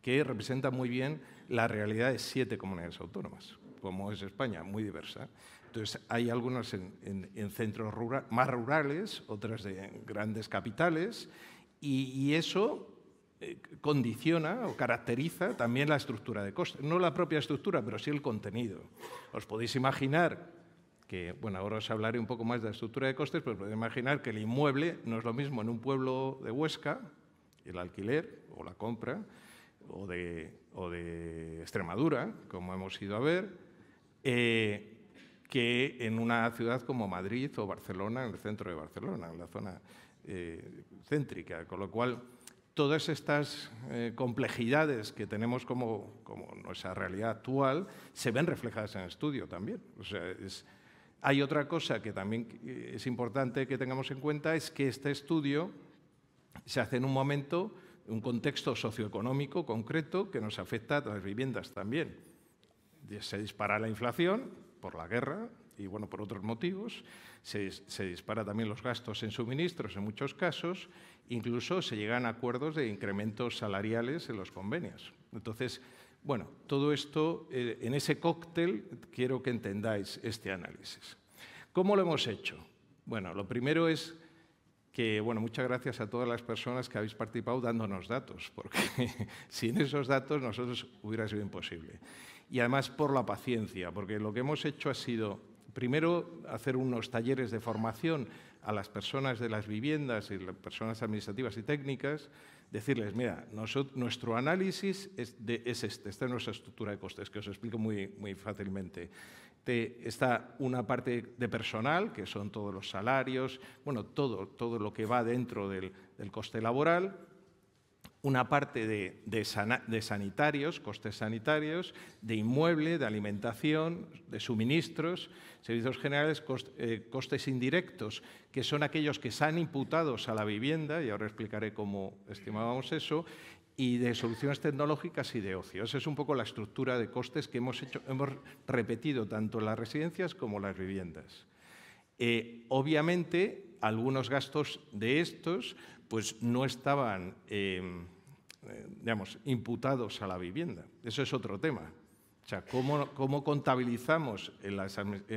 que representa muy bien la realidad de siete comunidades autónomas, como es España, muy diversa. Entonces, hay algunas en, centros más rurales, otras de grandes capitales, y, y eso eh, condiciona o caracteriza también la estructura de costes. No la propia estructura, pero sí el contenido. Os podéis imaginar que, bueno, ahora os hablaré un poco más de la estructura de costes, pero podéis imaginar que el inmueble no es lo mismo en un pueblo de Huesca, el alquiler o la compra, o de, o de Extremadura, como hemos ido a ver, eh, que en una ciudad como Madrid o Barcelona, en el centro de Barcelona, en la zona eh, céntrica. Con lo cual, todas estas eh, complejidades que tenemos como, nuestra realidad actual se ven reflejadas en el estudio también. O sea, hay otra cosa que también eh, es importante que tengamos en cuenta, es que este estudio se hace en un momento, un contexto socioeconómico concreto que nos afecta a las viviendas también. Se dispara la inflación por la guerra, y bueno, por otros motivos. Se, se dispara también los gastos en suministros en muchos casos. Incluso se llegan a acuerdos de incrementos salariales en los convenios. Entonces, bueno, todo esto, eh, en ese cóctel quiero que entendáis este análisis. ¿Cómo lo hemos hecho? Bueno, lo primero es que, bueno, muchas gracias a todas las personas que habéis participado dándonos datos, porque [laughs] sin esos datos nosotros hubiera sido imposible. Y además por la paciencia, porque lo que hemos hecho ha sido Primero, hacer unos talleres de formación a las personas de las viviendas y las personas administrativas y técnicas, decirles, mira, nuestro análisis es, este, esta es nuestra estructura de costes, que os explico muy, muy fácilmente. está una parte de personal, que son todos los salarios, bueno, todo, todo lo que va dentro del coste laboral, una parte de, sanitarios, costes sanitarios, de inmueble, de alimentación, de suministros, servicios generales, eh, costes indirectos, que son aquellos que se han imputado a la vivienda, y ahora explicaré cómo estimábamos eso, y de soluciones tecnológicas y de ocio. Esa es un poco la estructura de costes que hemos, repetido tanto en las residencias como en las viviendas. Eh, obviamente, algunos gastos de estos pues no estaban, eh, digamos, imputados a la vivienda. Eso es otro tema. O sea, ¿cómo, contabilizamos en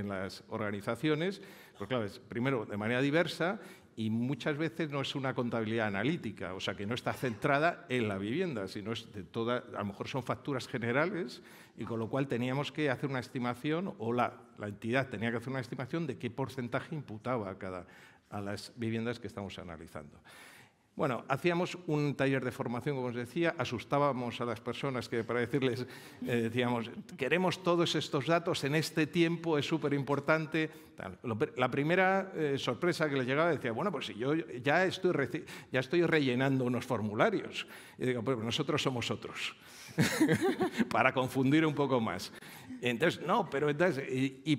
las, organizaciones? Pues claro, primero, de manera diversa y muchas veces no es una contabilidad analítica, o sea, que no está centrada en la vivienda, sino es toda, a lo mejor son facturas generales y con lo cual teníamos que hacer una estimación o la, entidad tenía que hacer una estimación de qué porcentaje imputaba a las viviendas que estamos analizando. Bueno, hacíamos un taller de formación, como os decía, asustábamos a las personas que para decirles, eh, decíamos, queremos todos estos datos en este tiempo, es súper importante. La primera eh, sorpresa que les llegaba decía, bueno, pues si yo ya estoy, ya estoy rellenando unos formularios. Y digo, pues nosotros somos otros, [laughs] para confundir un poco más. Entonces, no, pero entonces, y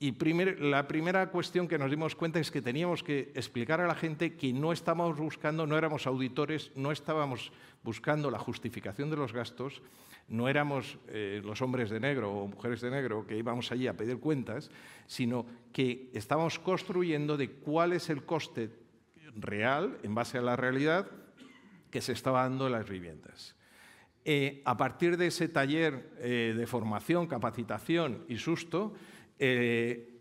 y la primera cuestión que nos dimos cuenta es que teníamos que explicar a la gente que no estábamos buscando, no éramos auditores, no estábamos buscando la justificación de los gastos, no éramos eh, los hombres de negro o mujeres de negro que íbamos allí a pedir cuentas, sino que estábamos construyendo de cuál es el coste real en base a la realidad que se estaba dando en las viviendas. Eh, a partir de ese taller eh, de formación, capacitación y susto, eh,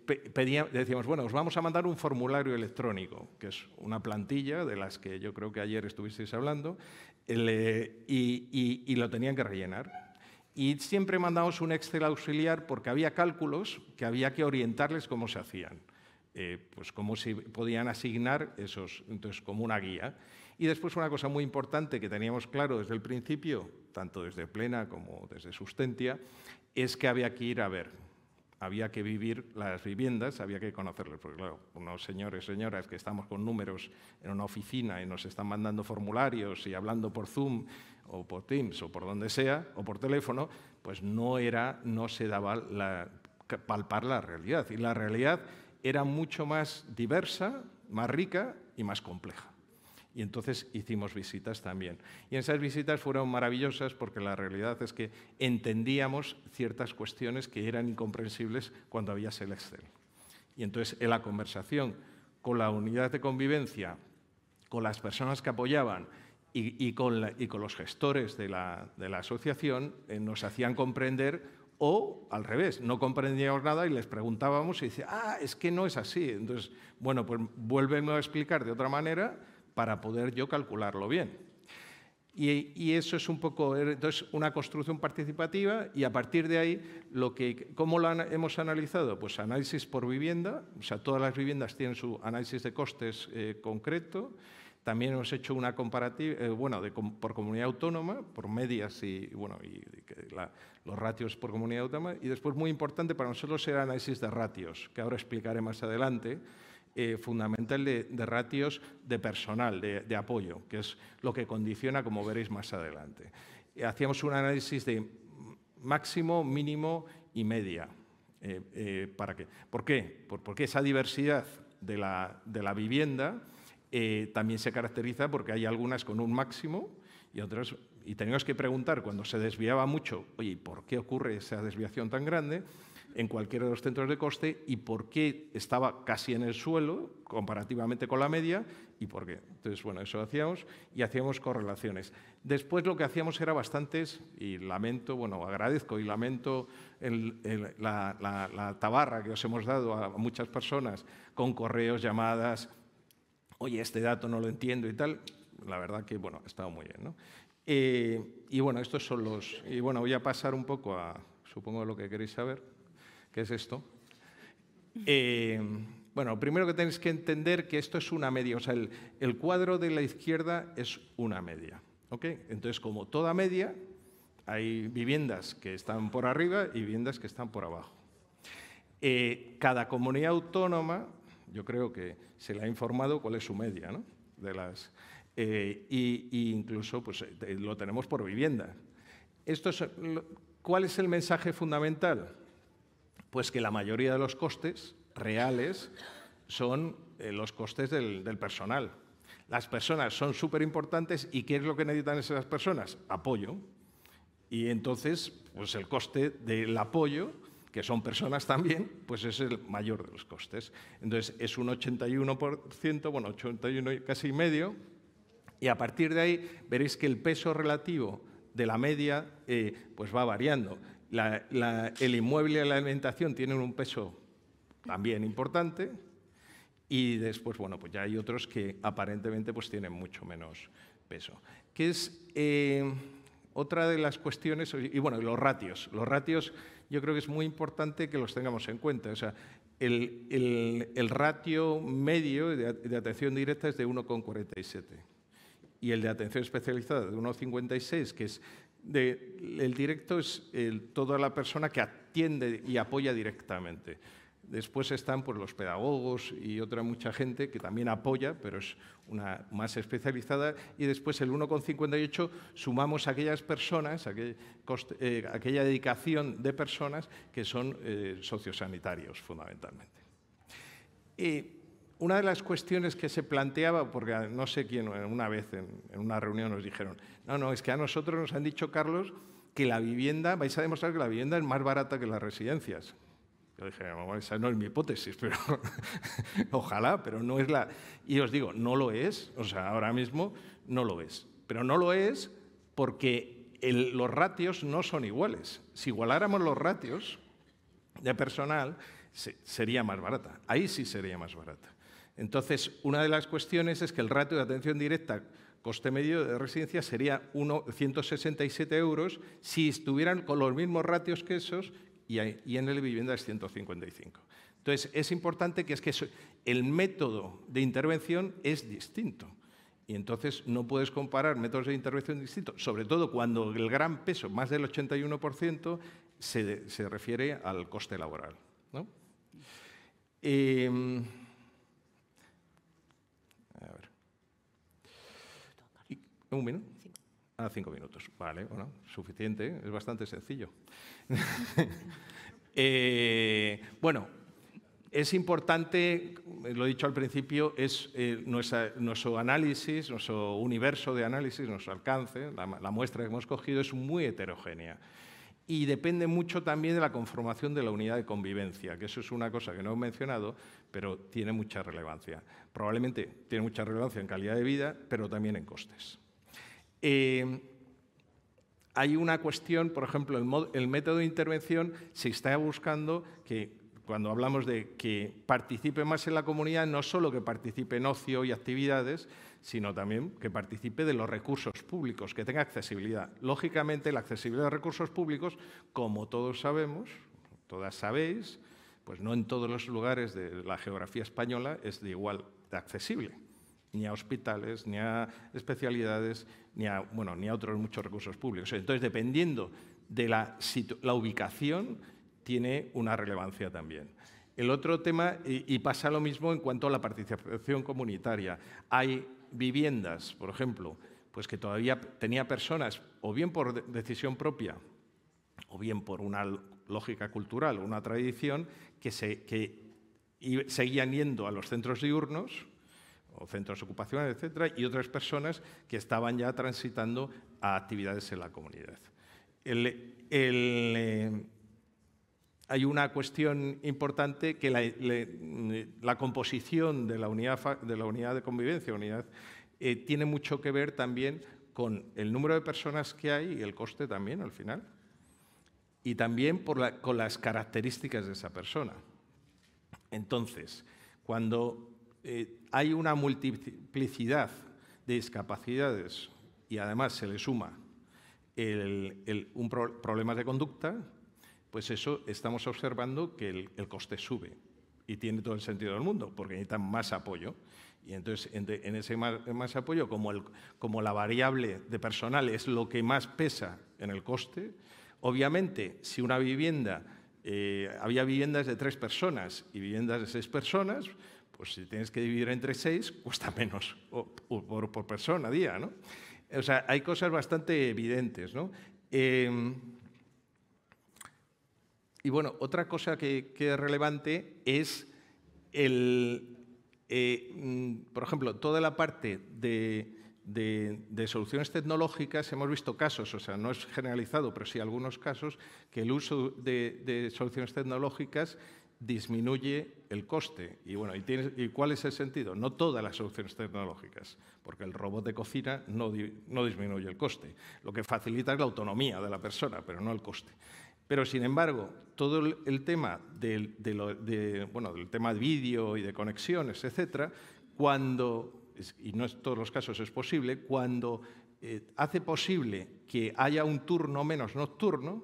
decíamos, bueno, os vamos a mandar un formulario electrónico, que es una plantilla de las que yo creo que ayer estuvisteis hablando, y, lo tenían que rellenar y siempre mandamos un Excel auxiliar porque había cálculos que había que orientarles cómo se hacían, eh, pues cómo se podían asignar esos, entonces como una guía. Y después una cosa muy importante que teníamos claro desde el principio, tanto desde Plena como desde Sustentia, es que había que ir a ver había que vivir las viviendas, había que conocerlas, porque claro, unos señores, señoras que estamos con números en una oficina y nos están mandando formularios y hablando por Zoom o por Teams o por donde sea, o por teléfono, pues no, era, no se daba la, palpar la realidad. Y la realidad era mucho más diversa, más rica y más compleja. Y entonces hicimos visitas también. Y esas visitas fueron maravillosas porque la realidad es que entendíamos ciertas cuestiones que eran incomprensibles cuando había el Excel. Y entonces en la conversación con la unidad de convivencia, con las personas que apoyaban y, con, los gestores de la, asociación, eh, nos hacían comprender o al revés, no comprendíamos nada y les preguntábamos y dice, ah, es que no es así. Entonces, bueno, pues vuélveme a explicar de otra manera para poder yo calcularlo bien. Y, eso es un poco, er, entonces, una construcción participativa y a partir de ahí, lo que, ¿cómo lo hemos analizado? Pues análisis por vivienda, o sea, todas las viviendas tienen su análisis de costes eh, concreto. También hemos hecho una comparativa, eh, bueno, por comunidad autónoma, por medias y, bueno, los ratios por comunidad autónoma. Y después, muy importante para nosotros, el análisis de ratios, que ahora explicaré más adelante eh, fundamental de, ratios de personal, de, apoyo, que es lo que condiciona, como veréis más adelante. Eh, hacíamos un análisis de máximo, mínimo y media. Eh, ¿para qué? ¿Por qué? Porque esa diversidad de la, vivienda también se caracteriza porque hay algunas con un máximo y otras... Y teníamos que preguntar, cuando se desviaba mucho, oye, ¿por qué ocurre esa desviación tan grande? en cualquiera de los centros de coste y por qué estaba casi en el suelo comparativamente con la media y por qué. Entonces, bueno, eso hacíamos y hacíamos correlaciones. Después lo que hacíamos era bastantes, y lamento, bueno, agradezco y lamento la, tabarra que os hemos dado a muchas personas con correos, llamadas, oye, este dato no lo entiendo y tal. La verdad que, bueno, ha estado muy bien, ¿no? Eh, y bueno, estos son los... Y bueno, voy a pasar un poco a, supongo, lo que queréis saber. ¿Qué es esto? Eh, bueno, primero que tenéis que entender que esto es una media, o sea, el, cuadro de la izquierda es una media. ¿ok? Entonces, como toda media, hay viviendas que están por arriba y viviendas que están por abajo. Eh, cada comunidad autónoma, yo creo que se le ha informado cuál es su media, ¿no? De las, eh, incluso pues, lo tenemos por vivienda. Esto ¿Cuál es el mensaje fundamental? Pues que la mayoría de los costes reales son eh, los costes del, personal. Las personas son súper importantes y ¿qué es lo que necesitan esas personas? Apoyo. Y entonces, pues el coste del apoyo, que son personas también, pues es el mayor de los costes. Entonces, es un 81%, bueno, 81 y casi medio, y a partir de ahí veréis que el peso relativo de la media eh, pues va variando la, el inmueble y la alimentación tienen un peso también importante y después, bueno, pues ya hay otros que aparentemente pues tienen mucho menos peso. Que es eh, otra de las cuestiones, y bueno, los ratios. Los ratios yo creo que es muy importante que los tengamos en cuenta. O sea, el, el, el ratio medio de, de, atención directa es de 1,47 y el de atención especializada de 1,56, que es el directo es toda la persona que atiende y apoya directamente. Después están pues, los pedagogos y otra mucha gente que también apoya, pero es una más especializada. Y después el 1,58 sumamos aquellas personas, eh, aquella dedicación de personas que son eh, sociosanitarios fundamentalmente. Eh, una de las cuestiones que se planteaba, porque no sé quién, una vez en, una reunión nos dijeron, no, no, es que a nosotros nos han dicho, Carlos, que la vivienda, vais a demostrar que la vivienda es más barata que las residencias. Yo dije, bueno, esa no es mi hipótesis, [laughs] pero ojalá, pero no es la... Y os digo, no lo es, o sea, ahora mismo no lo es. Pero no lo es porque los ratios no son iguales. Si igualáramos los ratios de personal, sería más barata. Ahí sí sería más barata. Entonces, una de las cuestiones es que el ratio de atención directa coste medio de residencia sería 167 euros si estuvieran con los mismos ratios que esos y, en el vivienda es 155. Entonces, es importante que es que el método de intervención es distinto. Y entonces no puedes comparar métodos de intervención distintos, sobre todo cuando el gran peso, más del 81%, se, refiere al coste laboral. ¿no? Eh, ¿Un minuto? Cinco. Ah, cinco minutos. Vale, bueno, suficiente, ¿eh? es bastante sencillo. [laughs] Eh, bueno, es importante, lo he dicho al principio, es eh, nuestro análisis, nuestro universo de análisis, nuestro alcance, la muestra que hemos cogido es muy heterogénea y depende mucho también de la conformación de la unidad de convivencia, que eso es una cosa que no he mencionado, pero tiene mucha relevancia. Probablemente tiene mucha relevancia en calidad de vida, pero también en costes. Em, hay una cuestión, por ejemplo, el, método de intervención se está buscando que cuando hablamos de que participe más en la comunidad, no solo que participe en ocio y actividades, sino también que participe de los recursos públicos, que tenga accesibilidad. Lógicamente, la accesibilidad de recursos públicos, como todos sabemos, todas sabéis, pues no en todos los lugares de la geografía española es de igual de accesible ni a hospitales, ni a especialidades, ni a, bueno, ni a otros muchos recursos públicos. Entonces, dependiendo de la, ubicación, tiene una relevancia también. El otro tema, y, pasa lo mismo en cuanto a la participación comunitaria. Hay viviendas, por ejemplo, pues que todavía tenía personas, o bien por decisión propia, o bien por una lógica cultural, una tradición, que, se, que seguían yendo a los centros diurnos o centros ocupacionales, etcétera, y otras personas que estaban ya transitando a actividades en la comunidad. Eh, hay una cuestión importante que la, composición de la, unidad, de la, unidad, de convivencia, unidad, eh, tiene mucho que ver también con el número de personas que hay y el coste también al final, y también por con las características de esa persona. Entonces, cuando eh, hay una multiplicidad de discapacidades y además se le suma un problema de conducta, pues eso estamos observando que el, coste sube y tiene todo el sentido del mundo, porque necesitan más apoyo. Y entonces, en, ese más, apoyo, como, la variable de personal es lo que más pesa en el coste, obviamente, si una vivienda eh, había viviendas de tres personas y viviendas de seis personas, pues si tienes que dividir entre seis, cuesta menos por, persona, día, ¿no? O sea, hay cosas bastante evidentes, ¿no? Em, y bueno, otra cosa que, es relevante es el, eh, mm, por ejemplo, toda la parte de, soluciones tecnológicas, hemos visto casos, o sea, no es generalizado, pero sí algunos casos, que el uso de soluciones tecnológicas disminuye el coste. Y bueno, ¿y, cuál es el sentido? No todas las soluciones tecnológicas, porque el robot de cocina no, disminuye el coste. Lo que facilita es la autonomía de la persona, pero no el coste. Pero sin embargo, todo el tema del, de del tema de vídeo y de conexiones, etcétera, cuando, y no en todos los casos es posible, cuando eh, hace posible que haya un turno menos nocturno,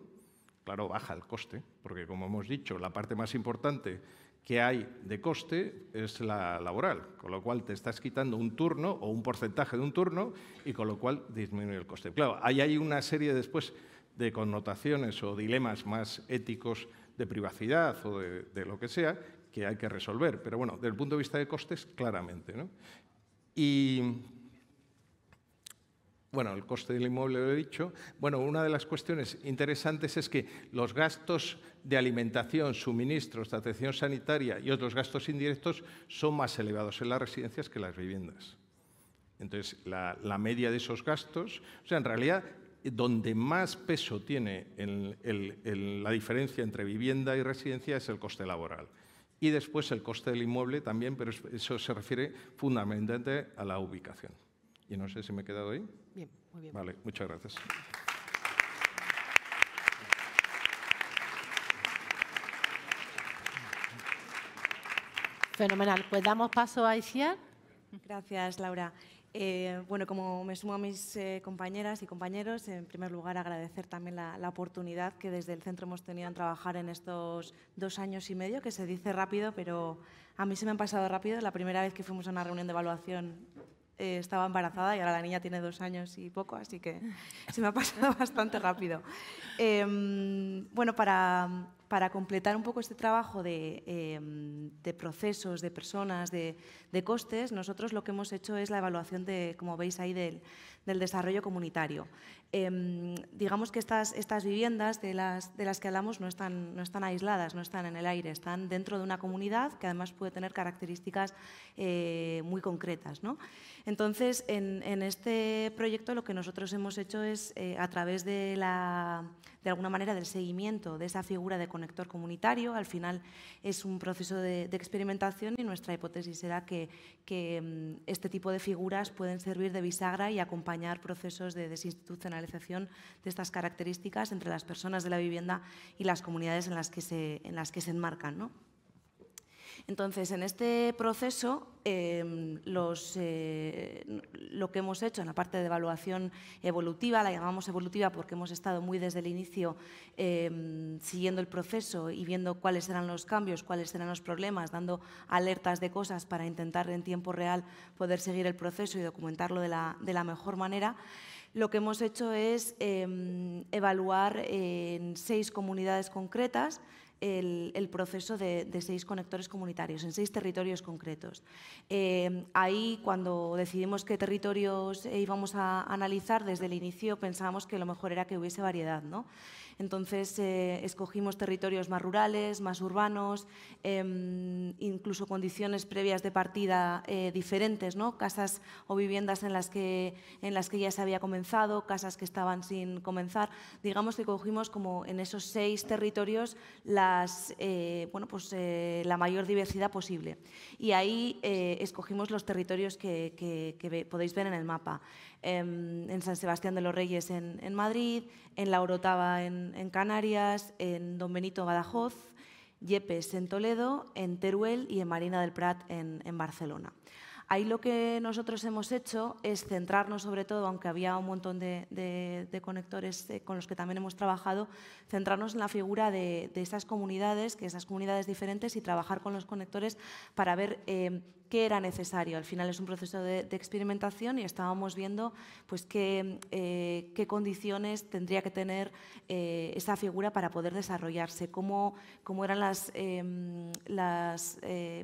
Claro, baja el coste, porque como hemos dicho, la parte más importante que hay de coste es la laboral, con lo cual te estás quitando un turno o un porcentaje de un turno y con lo cual disminuye el coste. Claro, ahí hay una serie después de connotaciones o dilemas más éticos de privacidad o de, lo que sea que hay que resolver, pero bueno, desde el punto de vista de costes, claramente. Y bueno, el coste del inmueble lo he dicho. Bueno, una de las cuestiones interesantes es que los gastos de alimentación, suministros, de atención sanitaria y otros gastos indirectos son más elevados en las residencias que en las viviendas. Entonces, la, media de esos gastos, o sea, en realidad donde más peso tiene la diferencia entre vivienda y residencia es el coste laboral. Y después el coste del inmueble también, pero eso se refiere fundamentalmente a la ubicación. Y no sé si me he quedado ahí. Muy bien. Vale, muchas gracias. Fenomenal. Pues damos paso a Isia. Gracias, Laura. Eh, bueno, como me sumo a mis eh, compañeras y compañeros, en primer lugar agradecer también la, la, oportunidad que desde el centro hemos tenido en trabajar en estos dos años y medio, que se dice rápido, pero a mí se me han pasado rápido. La primera vez que fuimos a una reunión de evaluación eh, estaba embarazada y ahora la niña tiene dos años y poco, así que [laughs] se me ha pasado [laughs] bastante rápido. Em, bueno, para, completar un poco este trabajo de, em, procesos, de personas, de, costes, nosotros lo que hemos hecho es la evaluación de, como veis ahí, del, del desarrollo comunitario. Em, digamos que estas, estas viviendas de las, de las que hablamos no están, no están aisladas, no están en el aire, están dentro de una comunidad que además puede tener características eh, muy concretas. ¿no? Entonces, en, este proyecto lo que nosotros hemos hecho es, eh, a través de, la, de alguna manera del seguimiento de esa figura de conector comunitario, al final es un proceso de, experimentación y nuestra hipótesis era que, que mm, este tipo de figuras pueden servir de bisagra y acompañar procesos de desinstitucionalización de estas características entre las personas de la vivienda y las comunidades en las que se, enmarcan. Entonces, en este proceso, em, eh, lo que hemos hecho en la parte de evaluación evolutiva, la llamamos evolutiva porque hemos estado muy desde el inicio em, siguiendo el proceso y viendo cuáles eran los cambios, cuáles eran los problemas, dando alertas de cosas para intentar en tiempo real poder seguir el proceso y documentarlo de la mejor manera lo que hemos hecho es em, evaluar en seis comunidades concretas el, proceso de, seis conectores comunitarios en seis territorios concretos. Em, ahí, cuando decidimos qué territorios íbamos a analizar desde el inicio, pensábamos que lo mejor era que hubiese variedad. ¿no? Entonces eh, escogimos territorios más rurales, más urbanos, em, incluso condiciones previas de partida eh, diferentes, ¿no? casas o viviendas en las, que, ya se había comenzado, casas que estaban sin comenzar. Digamos que cogimos como en esos seis territorios eh, pues, la mayor diversidad posible. Y ahí escogimos los territorios que podéis ver en el mapa. Em, en San Sebastián de los Reyes en, Madrid, en La Orotava en, Canarias, en Don Benito Badajoz, Yepes en Toledo, en Teruel y en Marina del Prat en Barcelona. Ahí lo que nosotros hemos hecho es centrarnos sobre todo, aunque había un montón de, conectores eh, con los que también hemos trabajado, centrarnos en la figura de, esas comunidades, que esas comunidades diferentes y trabajar con los conectores para ver eh, qué era necesario. Al final es un proceso de, experimentación y estábamos viendo pues, qué, eh, condiciones tendría que tener esa figura para poder desarrollarse, cómo, eran las, em,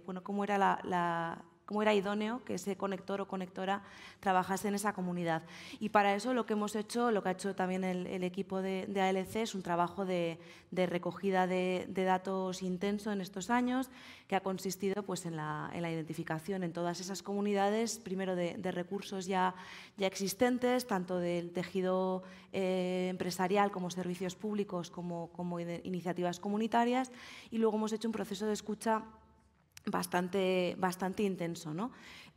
bueno, cómo era la cómo era idóneo que ese conector o conectora trabajase en esa comunidad. Y para eso lo que hemos hecho, lo que ha hecho también el, equipo de, ALC, es un trabajo de, recogida de, datos intenso en estos años, que ha consistido pues, en, la, identificación en todas esas comunidades, primero de, recursos ya, existentes, tanto del tejido eh, empresarial como servicios públicos, como iniciativas comunitarias, y luego hemos hecho un proceso de escucha bastante, bastante intenso, ¿no?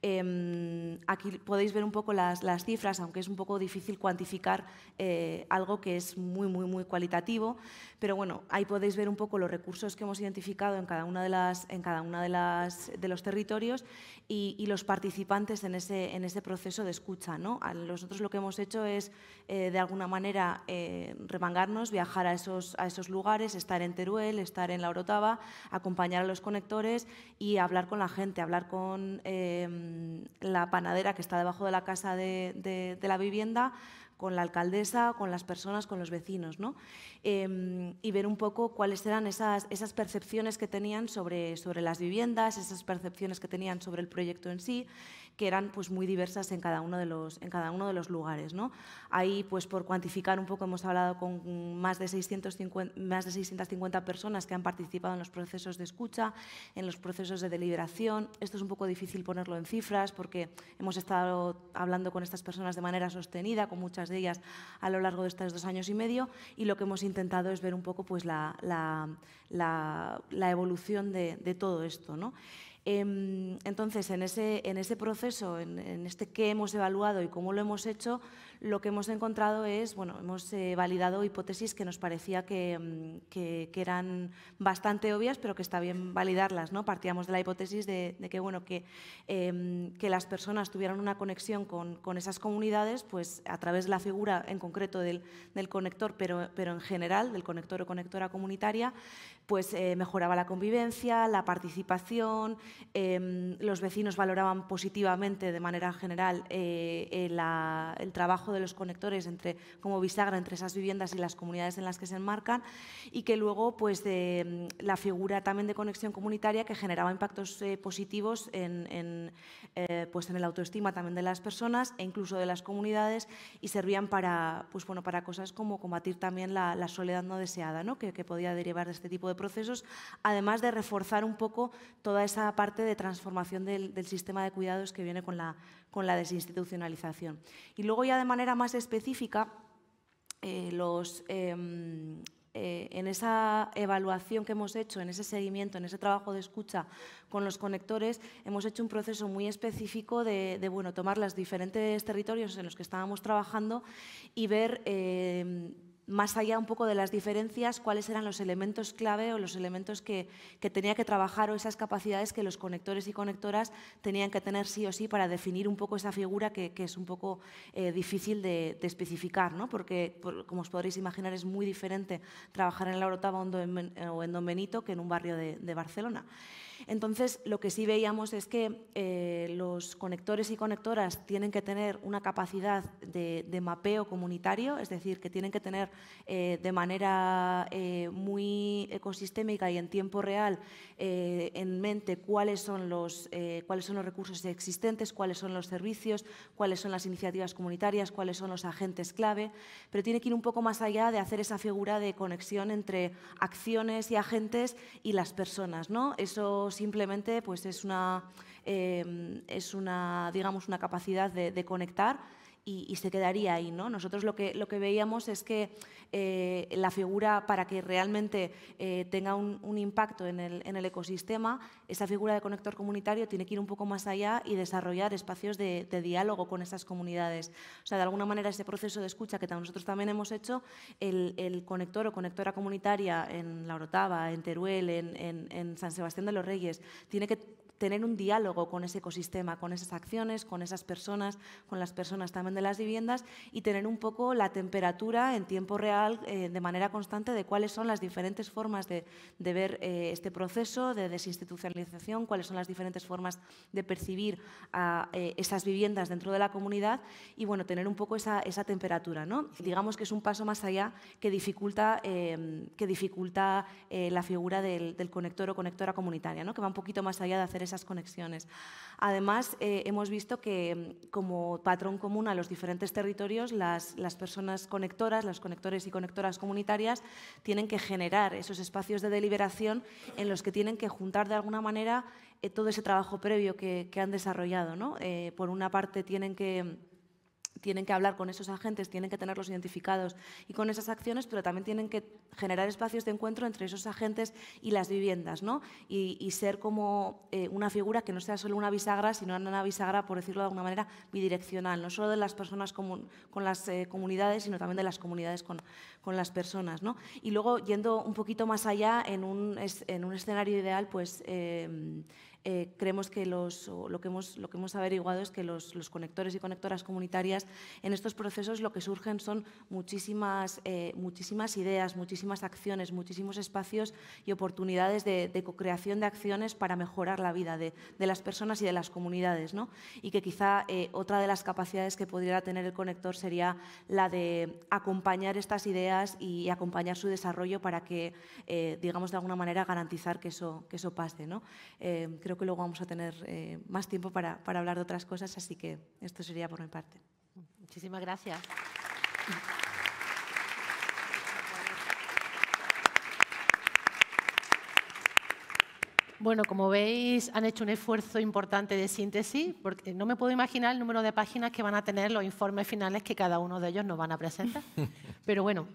Em, aquí podéis ver un poco las, cifras, aunque es un poco difícil cuantificar eh, algo que es muy, muy, muy cualitativo, pero bueno, ahí podéis ver un poco los recursos que hemos identificado en cada uno de, las, de, de los territorios y, los participantes en ese, en ese proceso de escucha. ¿no? Nosotros lo que hemos hecho es, eh, de alguna manera, eh, remangarnos, viajar a esos, a esos lugares, estar en Teruel, estar en La Orotava, acompañar a los conectores y hablar con la gente, hablar con em, Mm, la panadera que está debajo de la casa de, la vivienda con la alcaldesa, con las personas, con los vecinos, ¿no? Em, y ver un poco cuáles eran esas, esas percepciones que tenían sobre, sobre las viviendas, esas percepciones que tenían sobre el proyecto en sí, que eran pues, muy diversas en cada uno de los, en cada uno de los lugares. ¿no? Ahí, pues, por cuantificar un poco, hemos hablado con más de, 650, más de 650 personas que han participado en los procesos de escucha, en los procesos de deliberación. Esto es un poco difícil ponerlo en cifras porque hemos estado hablando con estas personas de manera sostenida, con muchas de ellas a lo largo de estos dos años y medio, y lo que hemos intentado es ver un poco pues, la, evolución de, todo esto. ¿no? Em, entonces, en ese, proceso, en, este qué hemos evaluado y cómo lo hemos hecho, lo que hemos encontrado es, bueno, hemos eh, validado hipótesis que nos parecía mm, que, eran bastante obvias, pero que está bien validarlas. ¿no? Partíamos de la hipótesis de, que, bueno, em, que, las personas tuvieran una conexión con, esas comunidades, pues a través de la figura en concreto del, conector, pero, pero en general, del conector o conectora comunitaria, pues eh, mejoraba la convivencia, la participación, em, los vecinos valoraban positivamente de manera general eh, eh, el trabajo de los conectores entre, como bisagra entre esas viviendas y las comunidades en las que se enmarcan y que luego pues mm, la figura también de conexión comunitaria que generaba impactos positivos en, pues en el autoestima también de las personas e incluso de las comunidades y servían para, pues, bueno, para cosas como combatir también la, soledad no deseada ¿no? Que, que podía derivar de este tipo de procesos, además de reforzar un poco toda esa parte de transformación del, sistema de cuidados que viene con la, con la desinstitucionalización. Y luego ya de manera más específica, eh, los, em, eh, en esa evaluación que hemos hecho, en ese seguimiento, en ese trabajo de escucha con los conectores, hemos hecho un proceso muy específico de, bueno, tomar los diferentes territorios en los que estábamos trabajando y ver em, más allá un poco de las diferencias, cuáles eran los elementos clave o los elementos que, tenía que trabajar o esas capacidades que los conectores y conectoras tenían que tener sí o sí para definir un poco esa figura que, es un poco eh, difícil de, especificar, porque como os podréis imaginar es muy diferente trabajar en la Orotava o en Don Benito que en un barrio de Barcelona. Entonces, lo que sí veíamos es que eh, los conectores y conectoras tienen que tener una capacidad de, mapeo comunitario, es decir, que tienen que tener eh, de manera eh, muy ecosistémica y en tiempo real en mente cuáles son, los, cuáles son los recursos existentes, cuáles son los servicios, cuáles son las iniciativas comunitarias, cuáles son los agentes clave, pero tiene que ir un poco más allá de hacer esa figura de conexión entre acciones y agentes y las personas. ¿no? Eso simplemente pues es una, eh, es una, digamos, una capacidad de conectar y, se quedaría ahí. ¿no? Nosotros lo que, lo que veíamos es que eh, la figura, para que realmente eh, tenga un, impacto en el, en el, ecosistema, esa figura de conector comunitario tiene que ir un poco más allá y desarrollar espacios de, diálogo con esas comunidades. O sea, de alguna manera ese proceso de escucha que nosotros también hemos hecho, el, el conector o conectora comunitaria en La Orotava, en Teruel, en, en San Sebastián de los Reyes, tiene que tener un diálogo con ese ecosistema, con esas acciones, con esas personas, con las personas también de las viviendas y tener un poco la temperatura en tiempo real, eh, de manera constante, de cuáles son las diferentes formas de, ver eh, este proceso de desinstitucionalización, cuáles son las diferentes formas de percibir a, eh, esas viviendas dentro de la comunidad y, bueno, tener un poco esa, esa temperatura, ¿no? Digamos que es un paso más allá que dificulta, em, que dificulta la figura del, conector o conectora comunitaria, ¿no? Que va un poquito más allá de hacer ese conexiones. Además, eh, hemos visto que mm, como patrón común a los diferentes territorios, las, personas conectoras, los conectores y conectoras comunitarias, tienen que generar esos espacios de deliberación en los que tienen que juntar de alguna manera eh, todo ese trabajo previo que, han desarrollado. ¿no? Eh, por una parte, tienen que mm, tienen que hablar con esos agentes, tienen que tenerlos identificados y con esas acciones, pero también tienen que generar espacios de encuentro entre esos agentes y las viviendas, ¿no? Y, ser como eh, una figura que no sea solo una bisagra, sino una bisagra, por decirlo de alguna manera, bidireccional, no solo de las personas con las eh, comunidades, sino también de las comunidades con, con, las personas, ¿no? Y luego, yendo un poquito más allá, en un, escenario ideal, pues... Eh, eh, creemos que lo, que hemos, lo que hemos averiguado es que los, conectores y conectoras comunitarias en estos procesos lo que surgen son muchísimas, eh, muchísimas ideas, muchísimas acciones, muchísimos espacios y oportunidades de, de co-creación de acciones para mejorar la vida de, las personas y de las comunidades. Y que quizá eh, otra de las capacidades que podría tener el conector sería la de acompañar estas ideas y acompañar su desarrollo para que, digamos, de alguna manera garantizar que eso, que eso pase. ¿no? que luego vamos a tener eh, más tiempo para, para, hablar de otras cosas, así que esto sería por mi parte. Muchísimas gracias. Bueno, como veis, han hecho un esfuerzo importante de síntesis, porque no me puedo imaginar el número de páginas que van a tener los informes finales que cada uno de ellos nos van a presentar. [laughs] Pero bueno,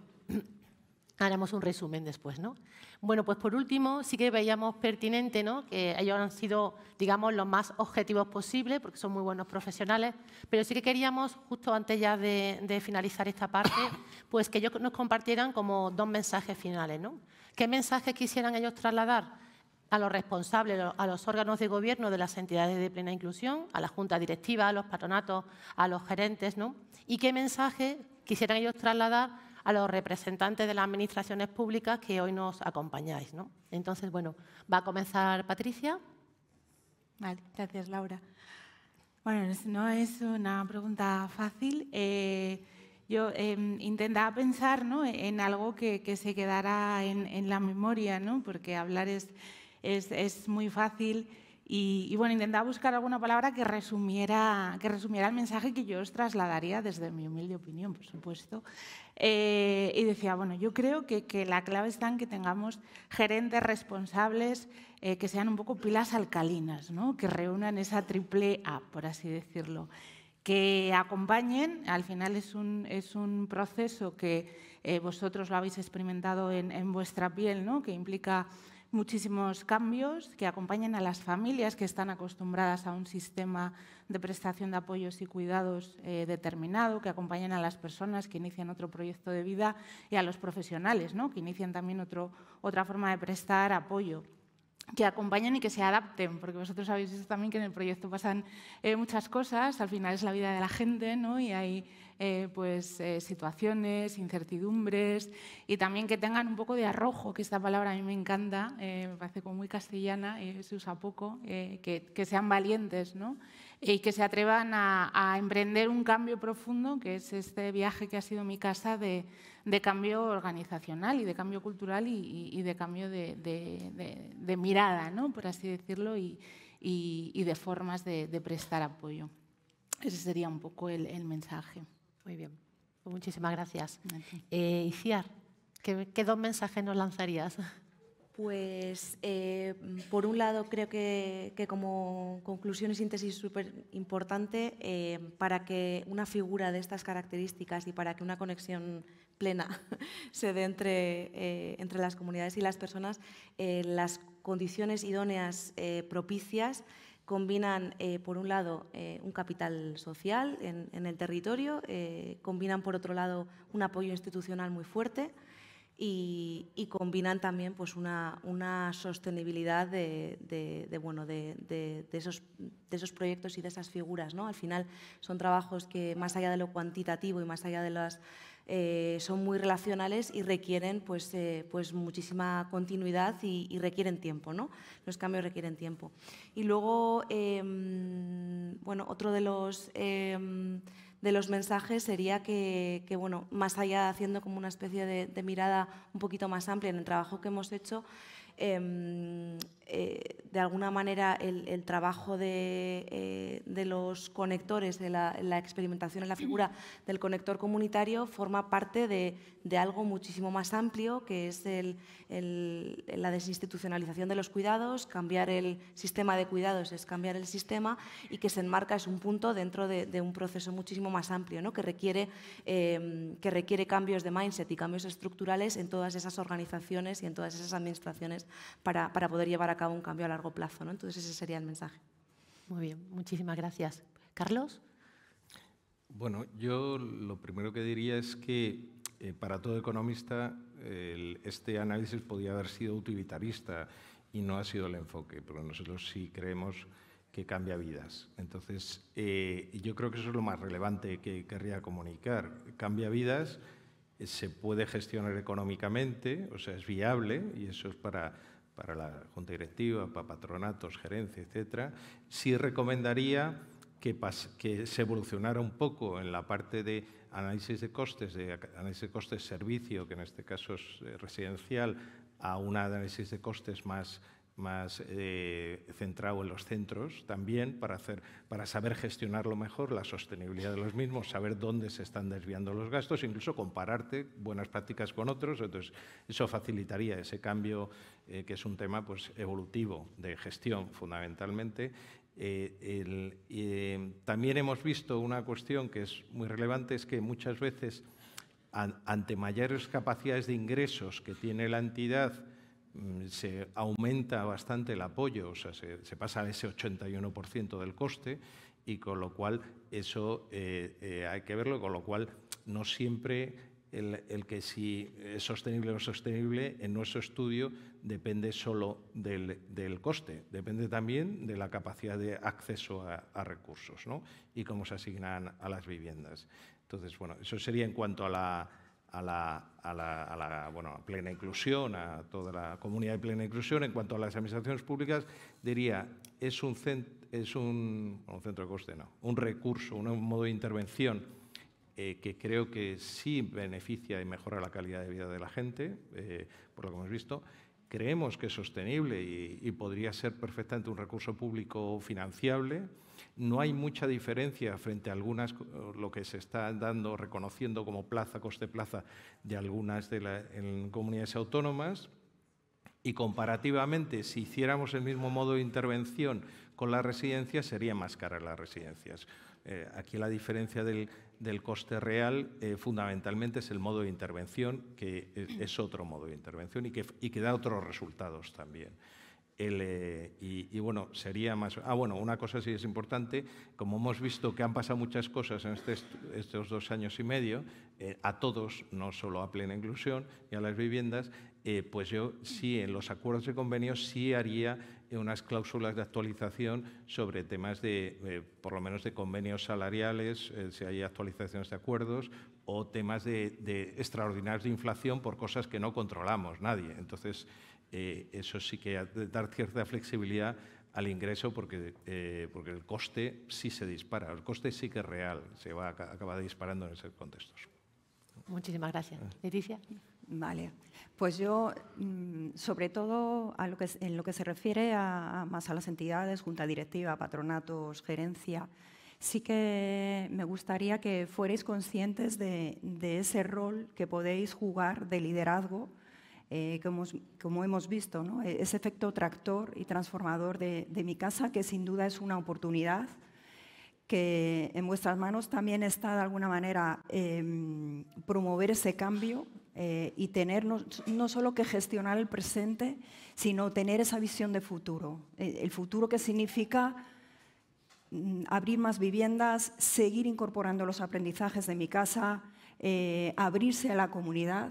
Haremos un resumen después, ¿no? Bueno, pues por último, sí que veíamos pertinente, ¿no? Que ellos han sido, digamos, los más objetivos posibles, porque son muy buenos profesionales, pero sí que queríamos, justo antes ya de, finalizar esta parte, [coughs] pues que ellos nos compartieran como dos mensajes finales, ¿no? ¿Qué mensajes quisieran ellos trasladar? a los responsables, a los órganos de gobierno de las entidades de plena inclusión, a la junta directiva, a los patronatos, a los gerentes, ¿no? Y qué mensaje quisieran ellos trasladar a los representantes de las administraciones públicas que hoy nos acompañáis. ¿no? Entonces, bueno, va a comenzar Patricia. Vale, gracias, Laura. Bueno, no es una pregunta fácil. Eh, yo em, intentaba pensar ¿no? en algo que, se quedara en, la memoria, ¿no? porque hablar es, es, es muy fácil. Y, bueno, intentaba buscar alguna palabra que resumiera, que resumiera el mensaje que yo os trasladaría desde mi humilde opinión, por supuesto. Eh, y decía, bueno, yo creo que, que, la clave está en que tengamos gerentes responsables eh, que sean un poco pilas alcalinas, ¿no? que reúnan esa triple A, por así decirlo que acompañen, al final es un, es un proceso que eh, vosotros lo habéis experimentado en, en vuestra piel, ¿no? que implica muchísimos cambios que acompañen a las familias que están acostumbradas a un sistema de prestación de apoyos y cuidados eh, determinado, que acompañen a las personas que inician otro proyecto de vida y a los profesionales, ¿no? que inician también otro, otra forma de prestar apoyo que acompañen y que se adapten, porque vosotros sabéis también que en el proyecto pasan eh, muchas cosas, al final es la vida de la gente ¿no? y hay eh, pues, eh, situaciones, incertidumbres y también que tengan un poco de arrojo, que esta palabra a mí me encanta, eh, me parece como muy castellana y se usa poco, que, sean valientes ¿no? y que se atrevan a, emprender un cambio profundo, que es este viaje que ha sido mi casa de, cambio organizacional y de cambio cultural y, de cambio de, mirada, ¿no? por así decirlo, y, de formas de prestar apoyo. Ese sería un poco el mensaje. Muy bien. Pues muchísimas gracias. Eh, Iciar, ¿qué, dos mensajes nos lanzarías? Pues, eh, por un lado, creo que, como conclusión y síntesis súper importante, eh, para que una figura de estas características y para que una conexión plena [laughs] se dé entre, entre las comunidades y las personas, las condiciones idóneas propicias combinan, eh, por un lado, eh, un capital social en, el territorio, eh, combinan, por otro lado, un apoyo institucional muy fuerte y, combinan también pues, una, una sostenibilidad de, de esos, de, esos, proyectos y de esas figuras. ¿no? Al final son trabajos que, más allá de lo cuantitativo y más allá de las eh, son muy relacionales y requieren pues, eh, pues muchísima continuidad y, requieren tiempo, Los cambios requieren tiempo. Y luego, em, bueno, otro de los em, de los mensajes sería que, bueno, más allá haciendo como una especie de mirada un poquito más amplia en el trabajo que hemos hecho, Em, eh, de alguna manera el, trabajo eh, de, los conectores, de la, experimentación en la figura del conector comunitario, forma parte de, algo muchísimo más amplio, que es la desinstitucionalización de los cuidados, cambiar el sistema de cuidados es cambiar el sistema y que se enmarca, es un punto dentro de, un proceso muchísimo más amplio, ¿no? que, requiere, em, que requiere cambios de mindset y cambios estructurales en todas esas organizaciones y en todas esas administraciones para, poder llevar a cabo un cambio a largo plazo. ¿no? Entonces ese sería el mensaje. Muy bien, muchísimas gracias. Carlos. Bueno, yo lo primero que diría es que eh, para todo economista este análisis podría haber sido utilitarista y no ha sido el enfoque, pero nosotros sí creemos que cambia vidas. Entonces, eh, yo creo que eso es lo más relevante que querría comunicar. Cambia vidas se puede gestionar económicamente, o sea, es viable, y eso es para, la Junta Directiva, para patronatos, gerencia, etc. Sí recomendaría que, que se evolucionara un poco en la parte de análisis de costes, de análisis de costes servicio, que en este caso es eh, residencial, a un análisis de costes más más eh, centrado en los centros también para, hacer, para saber gestionarlo mejor, la sostenibilidad de los mismos, saber dónde se están desviando los gastos, incluso compararte buenas prácticas con otros. Entonces, eso facilitaría ese cambio, eh, que es un tema pues, evolutivo de gestión fundamentalmente. Eh, también hemos visto una cuestión que es muy relevante, es que muchas veces ante mayores capacidades de ingresos que tiene la entidad, Mm, se aumenta bastante el apoyo, o sea, se, pasa a ese 81% del coste y con lo cual eso eh, eh, hay que verlo, con lo cual no siempre el, que si es sostenible o no sostenible en nuestro estudio depende solo del, coste, depende también de la capacidad de acceso a, recursos ¿no? y cómo se asignan a las viviendas. Entonces, bueno, eso sería en cuanto a la, a la, a la, plena inclusión, a toda la comunidad de plena inclusión. En cuanto a las administraciones públicas, diría, es un, es un, centro de coste, no, un recurso, un modo de intervención eh, que creo que sí beneficia y mejora la calidad de vida de la gente, eh, por lo que hemos visto. Creemos que es sostenible y podría ser perfectamente un recurso público financiable no hay mucha diferencia frente a algunas, eh, lo que se está dando, reconociendo como plaza, coste plaza de algunas de las comunidades autónomas. Y comparativamente, si hiciéramos el mismo modo de intervención con las residencias, sería más cara las residencias. Eh, aquí la diferencia del, coste real eh, fundamentalmente es el modo de intervención, que es, otro modo de intervención y que da otros resultados también. Eh, y, bueno, sería más... Ah, bueno, una cosa sí es importante, como hemos visto que han pasado muchas cosas en este estos dos años y medio, eh, a todos, no solo a plena inclusión y a las viviendas, eh, pues yo sí, en los acuerdos de convenios sí haría unas cláusulas de actualización sobre temas de, por lo menos, de convenios salariales, si hay actualizaciones de acuerdos, o temas de, de extraordinarios de inflación por cosas que no controlamos nadie. Entonces, eh, eso sí que dar cierta flexibilidad al ingreso porque, eh, porque el coste sí se dispara, el coste sí que es real, se va a acabar disparando en esos contextos. Muchísimas gracias. Eh. Leticia. Vale, pues yo mm, sobre todo a lo que, en lo que se refiere más a las entidades, junta directiva, patronatos, gerencia, sí que me gustaría que fuerais conscientes de ese rol que podéis jugar de liderazgo como, eh, como, hemos visto, e-, ese efecto tractor y transformador de, mi casa, que sin duda es una oportunidad, que en vuestras manos también está de alguna manera em, promover ese cambio eh, y tener no, no, solo que gestionar el presente, sino tener esa visión de futuro. Eh, el futuro que significa mm, abrir más viviendas, seguir incorporando los aprendizajes de mi casa, abrirse a la comunidad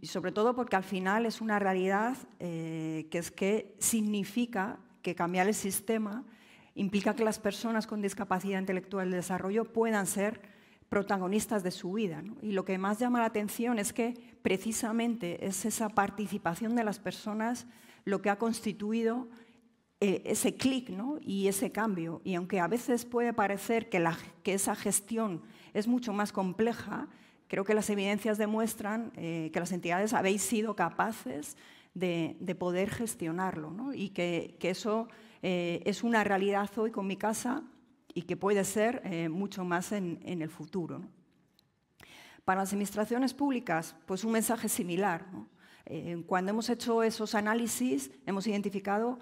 y, sobre todo porque al final es una realidad eh, que es que significa que cambiar el sistema implica que las personas con discapacidad intelectual de desarrollo puedan ser protagonistas de su vida. Y lo que más llama la atención es que precisamente es esa participación de las personas lo que ha constituido eh, ese clic y ese cambio. Y aunque a veces puede parecer que esa gestión es mucho más compleja, Creo que las evidencias demuestran eh, que las entidades habéis sido capaces de, poder gestionarlo y que, eso eh, es una realidad hoy con mi casa y que puede ser eh, mucho más en, el futuro. Para las administraciones públicas, pues un mensaje similar. cuando hemos hecho esos análisis, hemos identificado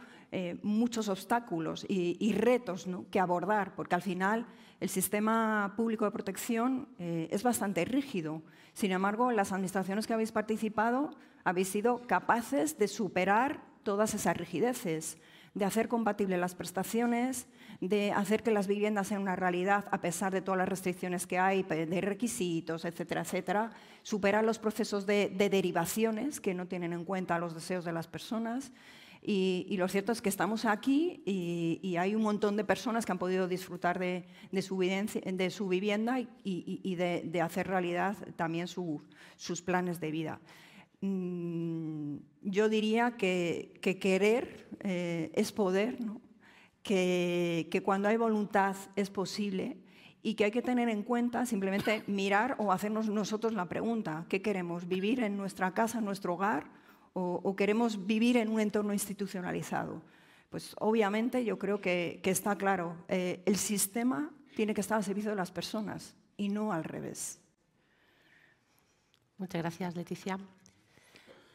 muchos obstáculos y, y retos que abordar, porque al final el sistema público de protección eh, es bastante rígido. Sin embargo, las administraciones que habéis participado habéis sido capaces de superar todas esas rigideces, de hacer compatibles las prestaciones, de hacer que las viviendas sean una realidad a pesar de todas las restricciones que hay, de requisitos, etcétera, etcétera, superar los procesos de derivaciones que no tienen en cuenta los deseos de las personas, y, lo cierto es que estamos aquí y, hay un montón de personas que han podido disfrutar de, su, vivienda y, de, hacer realidad también sus planes de vida. Mm, yo diría que, querer eh, es poder, que, cuando hay voluntad es posible y que hay que tener en cuenta simplemente mirar o hacernos nosotros la pregunta, ¿qué queremos? ¿Vivir en nuestra casa, en nuestro hogar? o, queremos vivir en un entorno institucionalizado. Pues obviamente yo creo que, está claro, eh, el sistema tiene que estar al servicio de las personas y no al revés. Muchas gracias, Leticia.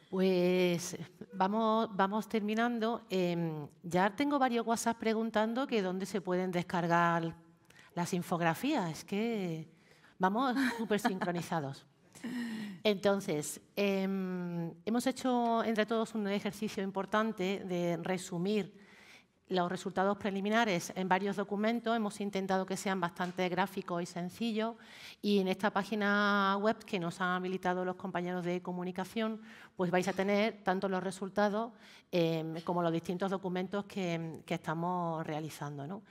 Pues vamos, terminando. Em, ya tengo varios WhatsApp preguntando que dónde se pueden descargar las infografías. Es que vamos súper [laughs] sincronizados. Entonces, em, hemos hecho entre todos un ejercicio importante de resumir los resultados preliminares en varios documentos. Hemos intentado que sean bastante gráficos y sencillos. Y en esta página web que nos han habilitado los compañeros de comunicación, pues vais a tener tanto los resultados em, como los distintos documentos que, estamos realizando. ¿no?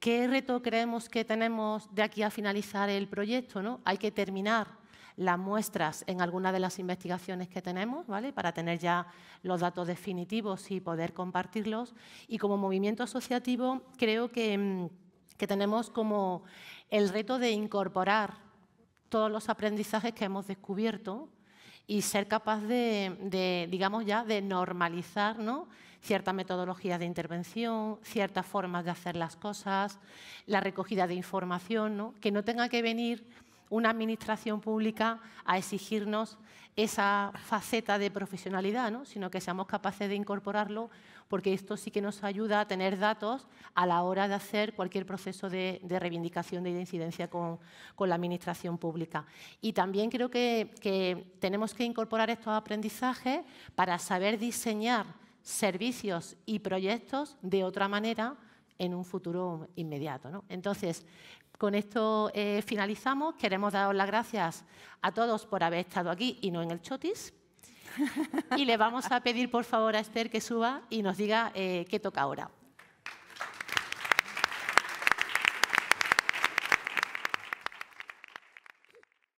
¿Qué reto creemos que tenemos de aquí a finalizar el proyecto? ¿no? Hay que terminar las muestras en alguna de las investigaciones que tenemos, ¿vale? para tener ya los datos definitivos y poder compartirlos. Y como movimiento asociativo creo que, mm, tenemos como el reto de incorporar todos los aprendizajes que hemos descubierto y ser capaz de, digamos ya, de normalizar ¿no? ciertas metodologías de intervención, ciertas formas de hacer las cosas, la recogida de información, que no tenga que venir una administración pública a exigirnos esa faceta de profesionalidad, ¿no? sino que seamos capaces de incorporarlo, porque esto sí que nos ayuda a tener datos a la hora de hacer cualquier proceso de, reivindicación de incidencia con, la administración pública. Y también creo que, tenemos que incorporar estos aprendizajes para saber diseñar servicios y proyectos de otra manera en un futuro inmediato. Entonces, con esto eh, finalizamos. Queremos daros las gracias a todos por haber estado aquí y no en el chotis. [laughs] Y le vamos a pedir, por favor, a Esther que suba y nos diga eh, qué toca ahora.